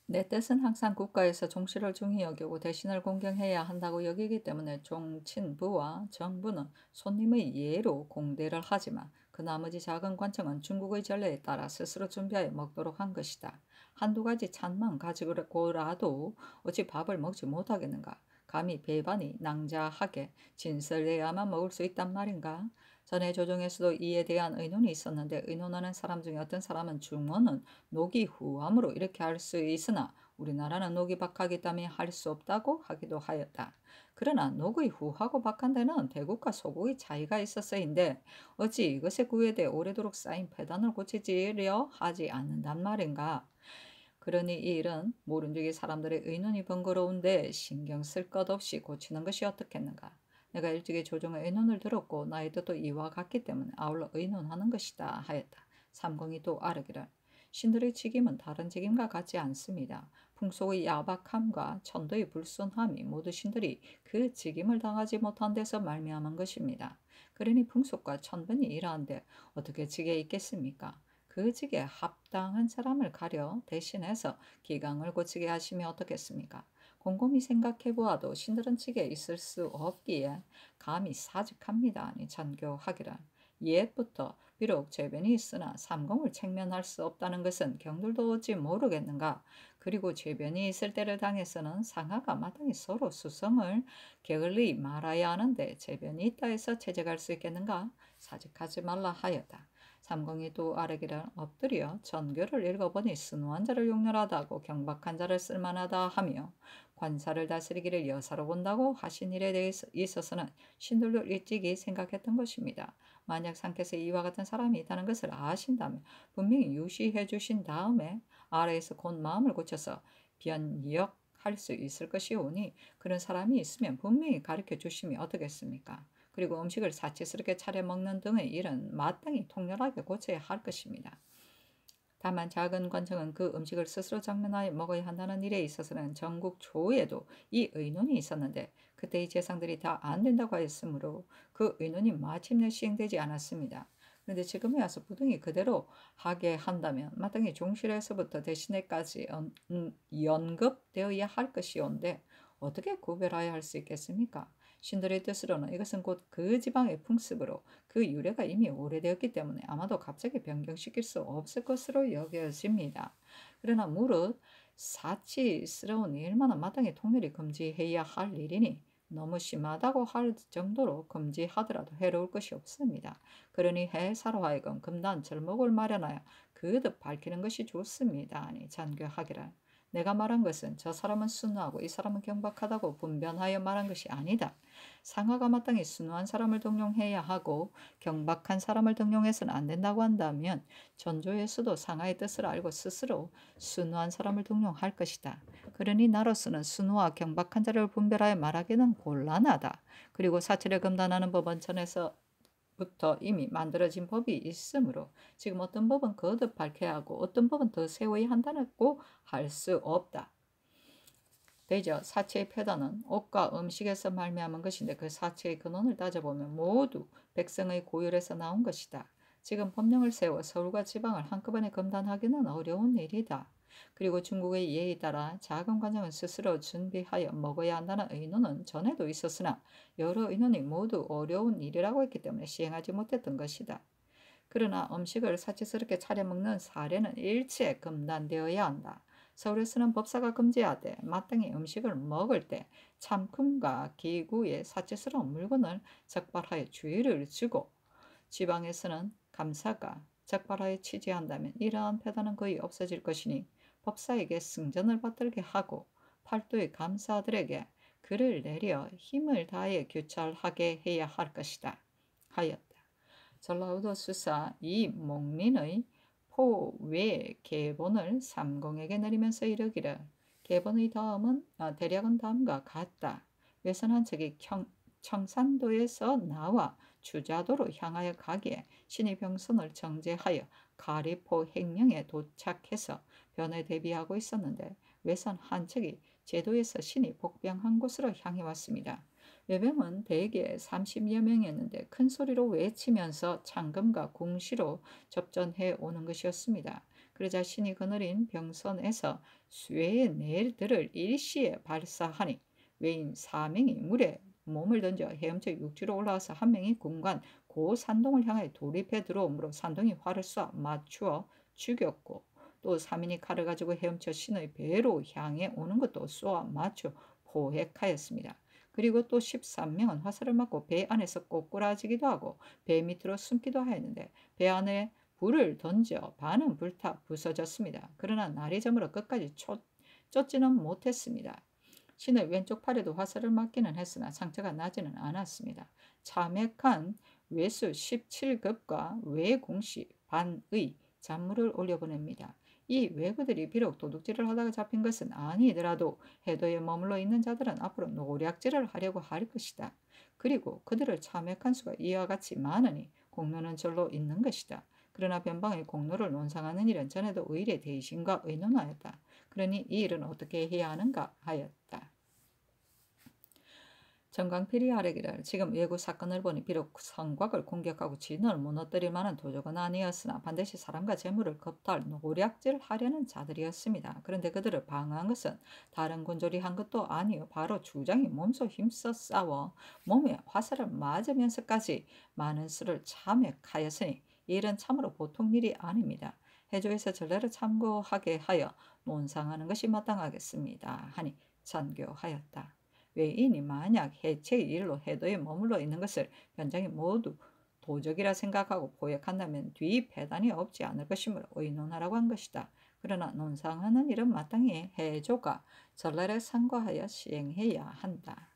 내 뜻은 항상 국가에서 종씨을 중히 여기고 대신을 공경해야 한다고 여기기 때문에 종친부와 정부는 손님의 예로 공대를 하지만 그 나머지 작은 관청은 중국의 전례에 따라 스스로 준비하여 먹도록 한 것이다. 한두 가지 찬만 가지고라도 어찌 밥을 먹지 못하겠는가. 감히 배반이 낭자하게 진설해야만 먹을 수 있단 말인가? 전에 조정에서도 이에 대한 의논이 있었는데 의논하는 사람 중에 어떤 사람은 중원은 녹이 후함으로 이렇게 할 수 있으나 우리나라는 녹이 박하기 때문에 할 수 없다고 하기도 하였다. 그러나 녹의 후하고 박한 데는 대국과 소국의 차이가 있었어인데 어찌 이것의구에 대해 오래도록 쌓인 폐단을 고치지려 하지 않는단 말인가? 그러니 이 일은 모른지기 사람들의 의논이 번거로운데 신경 쓸 것 없이 고치는 것이 어떻겠는가. 내가 일찍이 조정의 의논을 들었고 나의 뜻도 이와 같기 때문에 아울러 의논하는 것이다 하였다. 삼공이 또 아르기를 신들의 책임은 다른 책임과 같지 않습니다. 풍속의 야박함과 천도의 불순함이 모두 신들이 그 책임을 당하지 못한 데서 말미암은 것입니다. 그러니 풍속과 천분이 이러한데 어떻게 지게 있겠습니까? 그 직에 합당한 사람을 가려 대신해서 기강을 고치게 하시면 어떻겠습니까? 곰곰이 생각해 보아도 신들은 직에 있을 수 없기에 감히 사직합니다. 아니 잔교하기란. 옛부터 비록 재변이 있으나 삼공을 책면할 수 없다는 것은 경들도 어찌 모르겠는가. 그리고 재변이 있을 때를 당해서는 상하가 마땅히 서로 수성을 게을리 말아야 하는데 재변이 있다 해서 채직할 수 있겠는가. 사직하지 말라 하였다. 삼공이도 아래기를 엎드려 전교를 읽어보니 순환 자를 용렬하다고 경박한 자를 쓸만하다 하며 관사를 다스리기를 여사로 본다고 하신 일에 대해 있어서는 신들도 일찍이 생각했던 것입니다. 만약 상께서 이와 같은 사람이 있다는 것을 아신다면 분명히 유시해 주신 다음에 아래에서 곧 마음을 고쳐서 변역 할수 있을 것이오니 그런 사람이 있으면 분명히 가르쳐 주심이 어떻겠습니까? 그리고 음식을 사치스럽게 차려 먹는 등의 일은 마땅히 통렬하게 고쳐야 할 것입니다. 다만 작은 관청은 그 음식을 스스로 장면하여 먹어야 한다는 일에 있어서는 전국 조에도 이 의논이 있었는데 그때 이 재상들이 다 안 된다고 하였으므로 그 의논이 마침내 시행되지 않았습니다. 그런데 지금에 와서 부등이 그대로 하게 한다면 마땅히 종실에서부터 대신에까지 연, 음, 연급되어야 할 것이온데 어떻게 구별하여 할 수 있겠습니까? 신들의 뜻으로는 이것은 곧 그 지방의 풍습으로 그 유래가 이미 오래되었기 때문에 아마도 갑자기 변경시킬 수 없을 것으로 여겨집니다. 그러나 무릇 사치스러운 일만은 마땅히 통일이 금지해야 할 일이니 너무 심하다고 할 정도로 금지하더라도 해로울 것이 없습니다. 그러니 해사로 하여금 금단 절목을 마련하여 그득 밝히는 것이 좋습니다. 아니, 잔교하기란 내가 말한 것은 저 사람은 순하고 이 사람은 경박하다고 분변하여 말한 것이 아니다. 상하가 마땅히 순한 사람을 동용해야 하고 경박한 사람을 동용해서는 안 된다고 한다면 전조에서도 상하의 뜻을 알고 스스로 순한 사람을 동용할 것이다. 그러니 나로서는 순호와 경박한 자를 분별하여 말하기는 곤란하다. 그리고 사체를 금단하는 법원천에서 부터 이미 만들어진 법이 있으므로 지금 어떤 법은 거듭 밝혀야 하고 어떤 법은 더 세워야 한다고 할 수 없다. 되죠. 사체의 폐단은 옷과 음식에서 말미암은 것인데 그 사체의 근원을 따져보면 모두 백성의 고열에서 나온 것이다. 지금 법령을 세워 서울과 지방을 한꺼번에 검단하기는 어려운 일이다. 그리고 중국의 예에 따라 작은 과정은 스스로 준비하여 먹어야 한다는 의논은 전에도 있었으나 여러 의논이 모두 어려운 일이라고 했기 때문에 시행하지 못했던 것이다. 그러나 음식을 사치스럽게 차려먹는 사례는 일체 금단되어야 한다. 서울에서는 법사가 금지하되 마땅히 음식을 먹을 때 참금과 기구의 사치스러운 물건을 적발하여 주의를 주고 지방에서는 감사가 적발하여 취재한다면 이러한 폐단은 거의 없어질 것이니 법사에게 승전을 받들게 하고 팔도의 감사들에게 그를 내려 힘을 다해 교찰하게 해야 할 것이다 하였다. 전라우도 수사 이 목린의 포외 계본을 삼공에게 내리면서 이르기를 계본의 다음은 아, 대략은 다음과 같다. 외선한 적이 청, 청산도에서 나와 주자도로 향하여 가기에 신의 병선을 정제하여 가리포 행령에 도착해서 변에 대비하고 있었는데 외선 한 척이 제도에서 신이 복병한 곳으로 향해 왔습니다. 외병은 대개 30여 명이었는데 큰 소리로 외치면서 창금과 궁시로 접전해 오는 것이었습니다. 그러자 신이 그늘인 병선에서 쇠의 내들을 일시에 발사하니 외인 4명이 물에 몸을 던져 헤엄쳐 육지로 올라와서 한 명이 군관 고 산동을 향해 돌입해 들어오므로 산동이 화를 쏴 맞추어 죽였고 또 사민이 칼을 가지고 헤엄쳐 신의 배로 향해 오는 것도 쏘아 맞춰 포획하였습니다. 그리고 또 13명은 화살을 맞고 배 안에서 꼬꾸라지기도 하고 배 밑으로 숨기도 하였는데 배 안에 불을 던져 반은 불타 부서졌습니다. 그러나 날이 저물어 끝까지 쫓지는 못했습니다. 신의 왼쪽 팔에도 화살을 맞기는 했으나 상처가 나지는 않았습니다. 참액한 외수 17급과 외공시 반의 잔물을 올려보냅니다. 이 외구들이 비록 도둑질을 하다가 잡힌 것은 아니더라도 해도에 머물러 있는 자들은 앞으로 노략질을 하려고 할 것이다. 그리고 그들을 참혹한 수가 이와 같이 많으니 공로는 절로 있는 것이다. 그러나 변방의 공로를 논상하는 일은 전에도 의뢰 대신과 의논하였다. 그러니 이 일은 어떻게 해야 하는가 하였다. 정강 피리아렉기를 지금 외구 사건을 보니 비록 성곽을 공격하고 진을 무너뜨릴 만한 도적은 아니었으나 반드시 사람과 재물을 겁탈 노략질하려는 자들이었습니다. 그런데 그들을 방어한 것은 다른 군졸이 한 것도 아니요 바로 주장이 몸소 힘써 싸워 몸에 화살을 맞으면서까지 많은 수를 참액하였으니 일은 참으로 보통 일이 아닙니다. 해조에서 전례를 참고하게 하여 논상하는 것이 마땅하겠습니다. 하니 전교하였다. 외인이 만약 해체 일로 해도에 머물러 있는 것을 현장이 모두 도적이라 생각하고 포획한다면 뒤 배단이 없지 않을 것임을 의논하라고 한 것이다. 그러나 논상하는 일은 마땅히 해조가 전례를 상고하여 시행해야 한다.